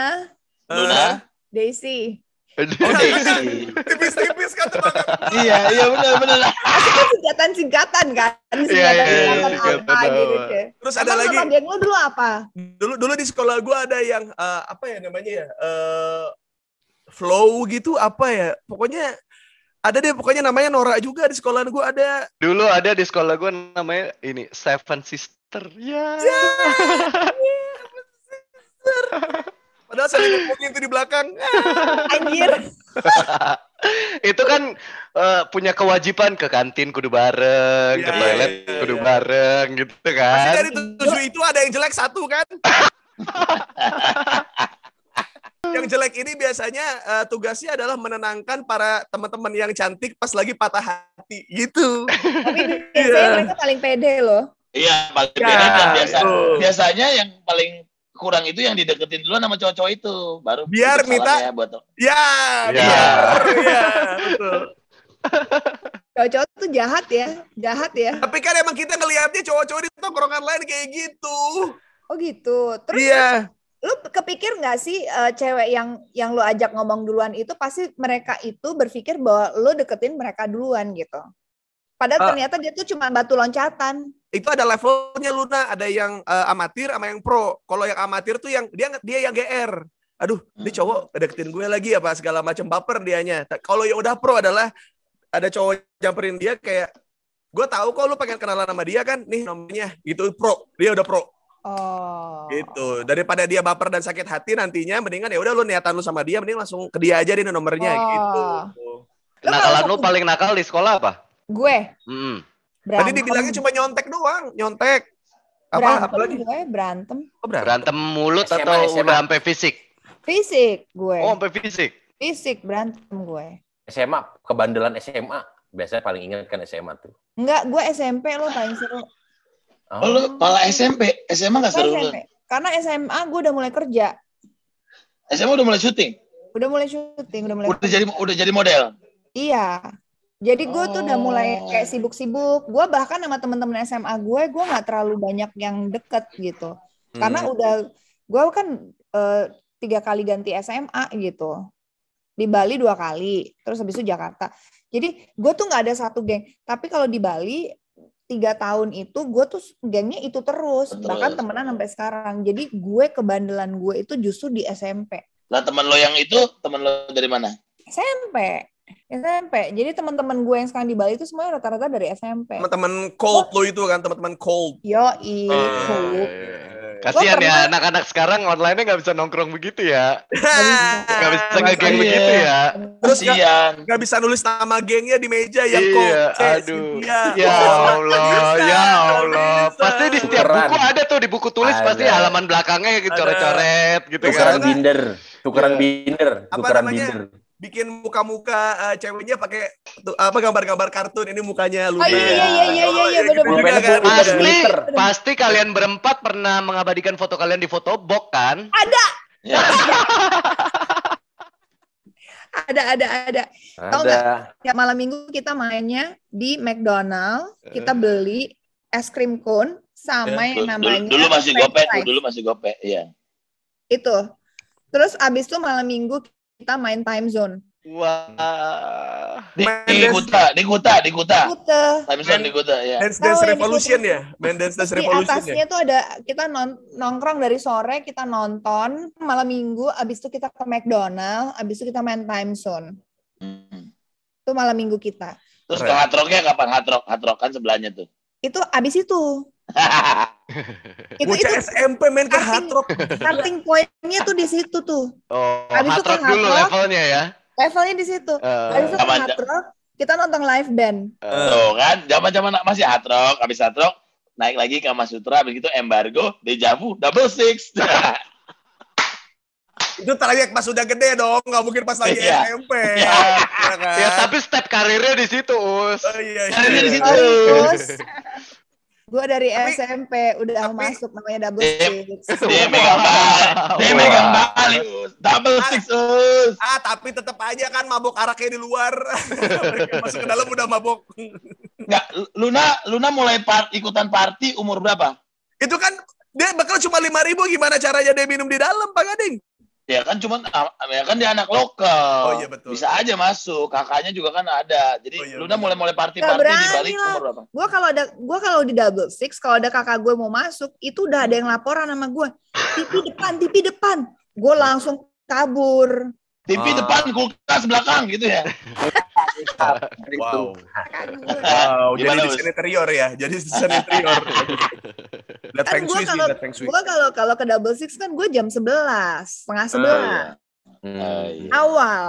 Eh. Luna. Daisy. Oh, Daisy. Tipis-tipis kan teman. [LAUGHS] iya, iya benar benar. Masih kan singkatan-singkatan kan. Iya, iya, iya, singkatan apa gitu. Ya. Terus ada lagi. yang lu dulu apa? Dulu dulu di sekolah gua ada yang uh, apa ya namanya ya? Uh, flow gitu apa ya? Pokoknya ada deh pokoknya namanya Nora juga di sekolah gue ada dulu ada di sekolah gue namanya ini Seven Sister ya yeah. Ya, iya, padahal saya ngomongin itu di belakang ah, anjir [LAUGHS] itu kan uh, punya kewajiban ke kantin kudu bareng yeah, ke iya, iya, toilet yeah, yeah, kudu bareng gitu kan pasti dari tujuh itu ada yang jelek satu kan [LAUGHS] yang jelek ini biasanya uh, tugasnya adalah menenangkan para teman-teman yang cantik pas lagi patah hati gitu. Tapi [LAUGHS] biasanya yeah. mereka paling pede loh. Iya, paling ya, pede nah, dan biasa, biasanya yang paling kurang itu yang dideketin dulu sama cowok-cowok itu baru biar minta ya buat ya ya, ya [LAUGHS] cowok-cowok tuh jahat ya jahat ya tapi kan emang kita ngelihatnya cowok-cowok itu tongkrongan lain kayak gitu oh gitu terus iya lu kepikir nggak sih uh, cewek yang yang lu ajak ngomong duluan itu pasti mereka itu berpikir bahwa lu deketin mereka duluan gitu. Padahal uh, ternyata dia tuh cuma batu loncatan. Itu ada levelnya Luna, ada yang uh, amatir sama yang pro. Kalau yang amatir tuh yang dia dia yang GR. Aduh, hmm. ini cowok deketin gue lagi apa segala macam baper dianya. Kalau yang udah pro adalah ada cowok jamperin dia kayak gue tahu kok lu pengen kenalan sama dia kan, nih nomornya gitu pro. Dia udah pro Oh. Gitu. Daripada dia baper dan sakit hati nantinya mendingan ya udah lu niatan lu sama dia mending langsung ke dia aja deh nomornya gitu. oh. gitu. Kenakalan lu paling nakal di sekolah apa? Gue. -hmm. Tadi dibilangnya cuma nyontek doang, nyontek. Apa berantem apalagi? Gue berantem. Oh, berantem. Berantem mulut SMA, atau SMA. udah sampai fisik? Fisik gue. Oh, sampai fisik. Fisik berantem gue. SMA kebandelan SMA. Biasanya paling ingat kan SMA tuh. Enggak, gue SMP lo paling seru. Oh. Lu pala SMP, SMA gak seru SMP. Karena SMA gue udah mulai kerja. SMA udah mulai syuting? Udah mulai syuting, udah mulai. Udah kerja. jadi udah jadi model. Iya. Jadi gue oh. tuh udah mulai oh. kayak sibuk-sibuk. Gue bahkan sama temen-temen SMA gue, gue gak terlalu banyak yang deket gitu. Hmm. Karena udah gue kan uh, tiga kali ganti SMA gitu di Bali dua kali terus habis itu Jakarta jadi gue tuh gak ada satu geng tapi kalau di Bali tiga tahun itu gue tuh gengnya itu terus Betul. bahkan temenan sampai sekarang jadi gue kebandelan gue itu justru di SMP lah teman lo yang itu teman lo dari mana SMP SMP jadi teman-teman gue yang sekarang di Bali itu semuanya rata-rata dari SMP teman-teman cold oh. lo itu kan teman-teman cold yo i eh, cold iya, iya, iya. Kasihan ya anak-anak sekarang online-nya nggak bisa nongkrong begitu ya. Nggak [LAUGHS] bisa geng iya. begitu ya. Terus nggak bisa nulis nama gengnya di meja yang iya, kok. Iya, aduh. Ya Allah, kan? ya kan? Allah. Pasti di setiap buku ada tuh di buku tulis pasti halaman belakangnya gitu, coret-coret gitu kan. Tukeran binder, tukeran iya. binder, tukeran binder bikin muka-muka uh, ceweknya pakai apa gambar-gambar kartun ini mukanya lu. Oh, iya iya iya iya oh, iya, iya benar gitu Kan? Pasti pasti kalian berempat pernah mengabadikan foto kalian di fotobox kan? Ada. Ya. [LAUGHS] ada ada ada. Tahu nggak? Tiap malam minggu kita mainnya di McDonald, kita eh. beli es krim cone sama eh, yang namanya dulu, dulu masih gope, dulu masih gopet ya. Itu. Terus abis itu malam minggu kita main time zone. Wah. Di, di Kuta, di Kuta, di Kuta. Kuta. Time zone di Kuta, ya. Dance Dance Revolution ya? Main Dance Dance Revolution Di ya? atasnya ya? tuh ada, kita nongkrong dari sore, kita nonton, malam minggu, abis itu kita ke McDonald, abis itu kita main time zone. Hmm. Itu malam minggu kita. Terus ke hatroknya kapan? hatrock hatrock kan sebelahnya tuh. Itu abis itu itu, itu SMP main ke hatrok. Starting poinnya tuh di situ tuh. Oh, Habis hatrok dulu levelnya ya. Levelnya di situ. Uh, itu ke hatrok, kita nonton live band. Eh, tuh kan, zaman-zaman masih hatrok, habis hatrok naik lagi ke Mas Sutra, Begitu itu embargo, dejavu, double six. [LAUGHS] itu terakhir pas udah gede dong, nggak mungkin pas lagi yeah. SMP. Yeah. Ya, kan? ya, tapi step karirnya di situ, Us. Oh, iya, iya. Karirnya di situ, Us. Gue dari tapi, SMP udah tapi, masuk namanya double six. Dia megang [LAUGHS] Dia megang balik. Double ah. six. Ah, tapi tetap aja kan mabok araknya di luar. [LAUGHS] masuk ke dalam udah mabok. Enggak, Luna Luna mulai par ikutan party umur berapa? Itu kan dia bakal cuma lima ribu gimana caranya dia minum di dalam Pak Gading? Ya kan cuman ah, ya kan dia anak lokal. Oh iya betul. Bisa aja masuk. Kakaknya juga kan ada. Jadi oh, iya, Luna mulai-mulai party-party di balik umur berapa? Gua kalau ada gua kalau di double six kalau ada kakak gue mau masuk itu udah ada yang laporan sama gue. TV [LAUGHS] depan, TV depan. Gue langsung kabur. TV ah. depan, kulkas belakang gitu ya. [LAUGHS] wow. wow. Jadi di senior ya. Jadi di senior. [LAUGHS] Lihat kan gue kalau gue kalau kalau ke double six kan gue jam sebelas setengah ah, sebelas uh, uh, awal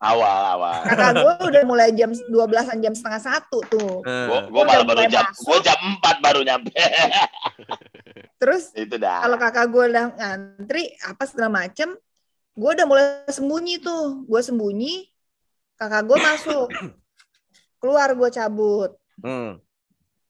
awal awal kakak gue udah mulai jam dua belasan jam setengah satu tuh uh. Ah. gue malah baru jam gue jam empat baru nyampe [LAUGHS] terus itu dah kalau kakak gue udah ngantri apa segala macem gue udah mulai sembunyi tuh gue sembunyi kakak gue masuk [COUGHS] keluar gue cabut hmm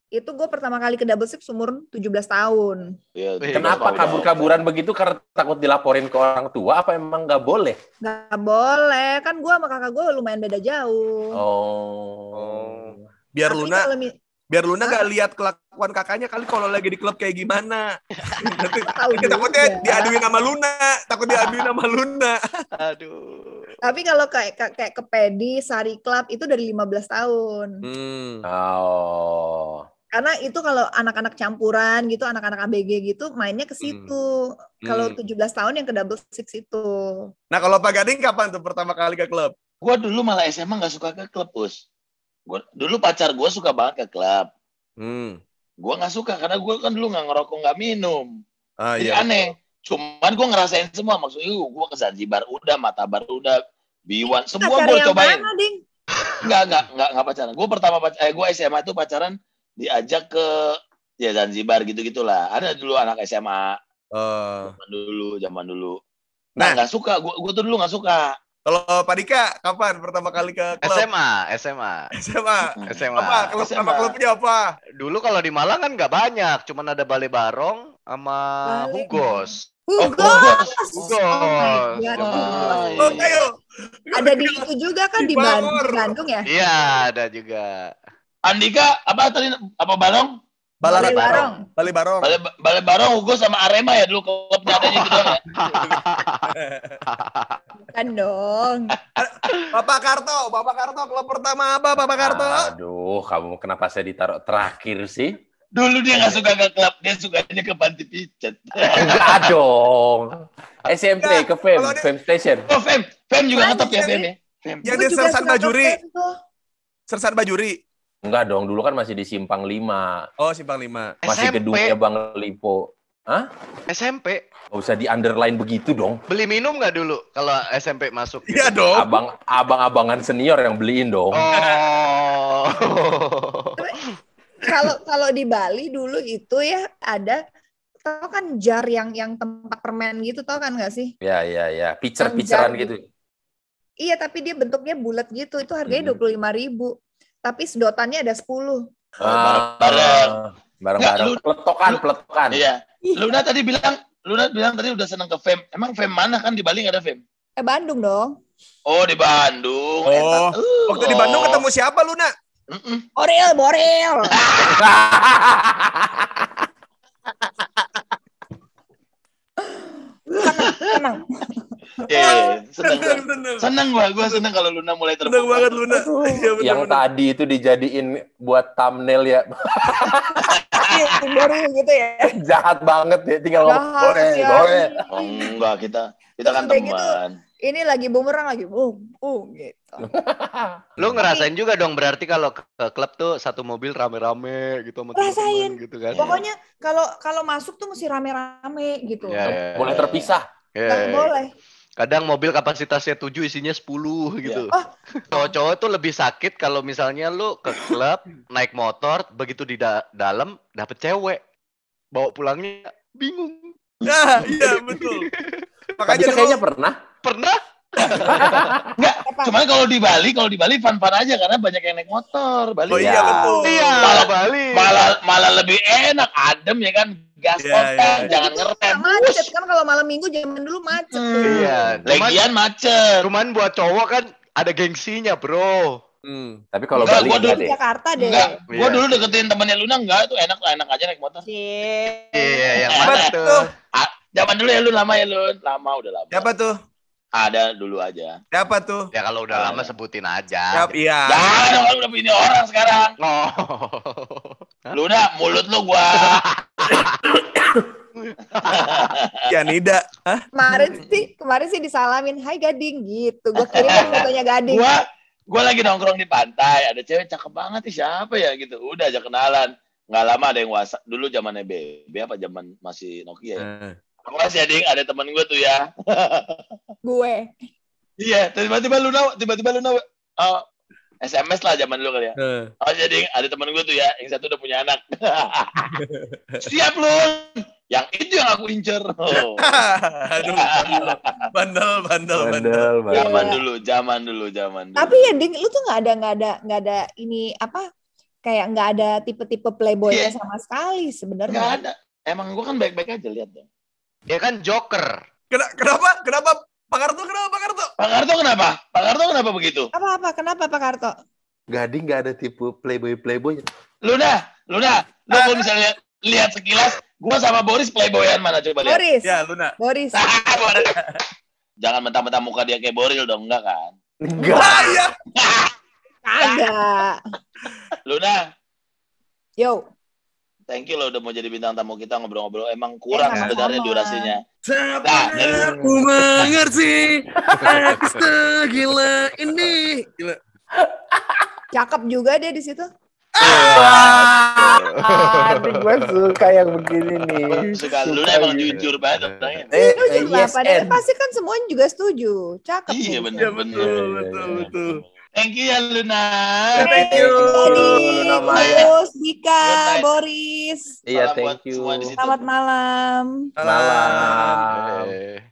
itu gue pertama kali ke double shift umur 17 iya, tahun. Ya, Kenapa kabur-kaburan begitu? Karena takut dilaporin ke orang tua apa emang nggak boleh? Nggak boleh, kan gue sama kakak gue lumayan beda jauh. Oh. oh. Biar Tapi Luna kalau... biar Luna gak lihat kelakuan kakaknya kali kalau lagi di klub kayak gimana. [LAUGHS] Nanti, takutnya diaduin sama Luna, takut diaduin sama Luna. [LAUGHS] Aduh. Tapi kalau kayak kayak ke Pedi, Sari Club itu dari 15 tahun. Hmm. Oh karena itu kalau anak-anak campuran gitu anak-anak ABG gitu mainnya ke hmm. situ hmm. kalau 17 tahun yang ke double six itu nah kalau Pak Gading kapan tuh pertama kali ke klub gue dulu malah SMA nggak suka ke klub us gua, dulu pacar gue suka banget ke klub hmm. gue nggak suka karena gue kan dulu nggak ngerokok nggak minum ah, jadi iya. aneh cuman gue ngerasain semua maksudnya gue ke Zanzibar udah mata Matabar udah Biwan semua gue cobain mana, Ding? Enggak, enggak, enggak, enggak pacaran. Gue pertama eh, pacaran, eh, gue SMA itu pacaran diajak ke ya Zanzibar gitu gitulah ada dulu anak SMA uh. Oh. zaman dulu zaman dulu nah, nah. nggak nah, suka gua gua tuh dulu nggak suka kalau Pak Dika kapan pertama kali ke klub? SMA, SMA. SMA. SMA. Apa Kalau sama klubnya apa? Dulu kalau di Malang kan nggak banyak, cuman ada Bale Barong sama Hugos. Hugos. Oh, Hugos. Ada di itu juga kan di, di Bandung ya? Iya, ada juga. Andika apa tadi apa Balong? Balai Barong. Balai Barong. Balai Barong Hugo sama Arema ya dulu klubnya ada gitu ya. [LAUGHS] Bukan dong. [LAUGHS] Bapak Karto, Bapak Karto klub pertama apa Bapak Karto? Aduh, kamu kenapa saya ditaruh terakhir sih? Dulu dia nggak suka ke klub, dia sukanya ke panti pijat. Enggak dong. SMP ke Fem, dia... Fem Station. Oh, Fem, Fem juga ngetop ya Fem ya. Yang di Sersan Bajuri. Sersan Bajuri. Enggak dong, dulu kan masih di Simpang 5. Oh, Simpang 5. Masih SMP. gedungnya Bang Lipo. Hah? SMP. Gak usah di underline begitu dong. Beli minum nggak dulu kalau SMP masuk? Iya gitu? dong. Abang abang abangan senior yang beliin dong. Oh. Kalau kalau di Bali dulu itu ya ada tau kan jar yang yang tempat permen gitu tau kan nggak sih? Iya iya iya. Picer piceran gitu. Iya tapi dia bentuknya bulat gitu itu harganya mm-hmm. dua puluh lima ribu tapi sedotannya ada 10. bareng bareng. Bareng-bareng. Peletokan, peletokan. Iya. iya. Luna tadi bilang, Luna bilang tadi udah senang ke fam Emang fam mana kan di Bali nggak ada fam Eh Bandung dong. Oh di Bandung. Oh. Uh, Waktu oh. di Bandung ketemu siapa Luna? Mm -mm. Boril, Boril. tenang, [LAUGHS] tenang. Yeah, iya, iya, iya. [LAUGHS] seneng. banget Seneng gua, gua seneng kalau Luna mulai terbuka. Seneng banget Luna. yang bener. tadi itu dijadiin buat thumbnail ya. [LAUGHS] baru gitu ya. [LAUGHS] Jahat banget ya, tinggal ngomong boleh, boleh. Oh, enggak kita kita kan teman. Gitu, ini lagi bumerang lagi boom boom gitu. lo ngerasain juga dong berarti kalau ke klub tuh satu mobil rame-rame gitu sama Rasain. gitu kan. Pokoknya kalau kalau masuk tuh mesti rame-rame gitu. Yeah, yeah, yeah. Boleh terpisah. Yeah. Gak boleh kadang mobil kapasitasnya 7 isinya 10 iya. gitu. Ah. Cowok-cowok tuh lebih sakit kalau misalnya lu ke klub naik motor begitu di da dalam dapet cewek bawa pulangnya bingung. Nah, iya betul. [LAUGHS] Makanya kayaknya pernah. Pernah? Enggak, [LAUGHS] cuman kalau di Bali, kalau di Bali fun-fun aja karena banyak yang naik motor. Bali. Oh iya ya. betul. Iya, malah Bali. Malah malah lebih enak, adem ya kan gas yeah, konten, yeah, yeah. ngerem. Macet kan kalau malam minggu zaman dulu macet. Hmm, iya. Lagian macet. Cuman buat cowok kan ada gengsinya, Bro. Hmm. Tapi kalau Bali gua dulu, di Jakarta deh. Enggak. Yeah. dulu deketin temennya Luna enggak itu enak lah, enak aja naik motor. Iya, yeah. yeah, yang mana tuh? Ah, zaman dulu ya lu lama ya lu, lama udah lama. Siapa tuh? Ada dulu aja. Siapa tuh? Ya kalau udah lama eh. sebutin aja. Siap, gitu. iya. Jangan ya, dong, udah punya orang sekarang. Oh. [LAUGHS] Lu udah mulut lu gua. [LAUGHS] Yanida. Hah? Kemarin sih, kemarin sih disalamin, "Hai Gading" gitu. Gua kirim [LAUGHS] fotonya Gading. Gua gua lagi nongkrong di pantai, ada cewek cakep banget sih, siapa ya gitu. Udah aja kenalan. Nggak lama ada yang WhatsApp. Dulu zamannya BB apa zaman masih Nokia ya? Eh. Awas ya ding, ada temen gue tuh ya. [LAUGHS] gue. Iya, tiba-tiba lu nawa, tiba-tiba lu nawa. Oh, SMS lah zaman dulu kali ya. Uh. Oh jadi iya, ada temen gue tuh ya, yang satu udah punya anak. [LAUGHS] Siap lu. Yang itu yang aku incer. Oh. [LAUGHS] Aduh, bandel, bandel, bandel, bandel. Zaman dulu, zaman dulu, zaman dulu. Tapi ya, Ding, lu tuh nggak ada, nggak ada, nggak ada ini apa? Kayak nggak ada tipe-tipe playboynya yeah. sama sekali sebenarnya. Nggak ada. Emang gue kan baik-baik aja lihat dong. Dia kan joker. Ken kenapa? Kenapa? Pak Karto kenapa Pak Karto? Pak Karto kenapa? Pak Karto kenapa begitu? Apa-apa? Kenapa Pak Karto? Gading gak ada tipe playboy-playboy. Luna, Luna, lu ah. kalau misalnya lihat sekilas, gua sama Boris playboyan mana coba lihat. Boris. Ya, Luna. Boris. Ah, Jangan mentah-mentah muka dia kayak Boril dong, enggak kan? Enggak. ya. Luna. Yo. Thank you lo udah mau jadi bintang tamu kita ngobrol-ngobrol. Emang ya, kurang ya, sebenarnya durasinya. Nah, aku mengerti aku gila ini. Gila. Cakep juga dia di situ. Ah, aduh, gue suka yang begini nih. Suka, suka lu emang ya. jujur banget eh, eh, jujur yes, apa? Pasti kan semuanya juga setuju. Cakep. Iya benar benar. Iya, betul betul betul. Thank you ya Luna. Ya, thank you. Luna Maya. Dika, terima Boris. Iya, thank you. Selamat malam. Malam. malam.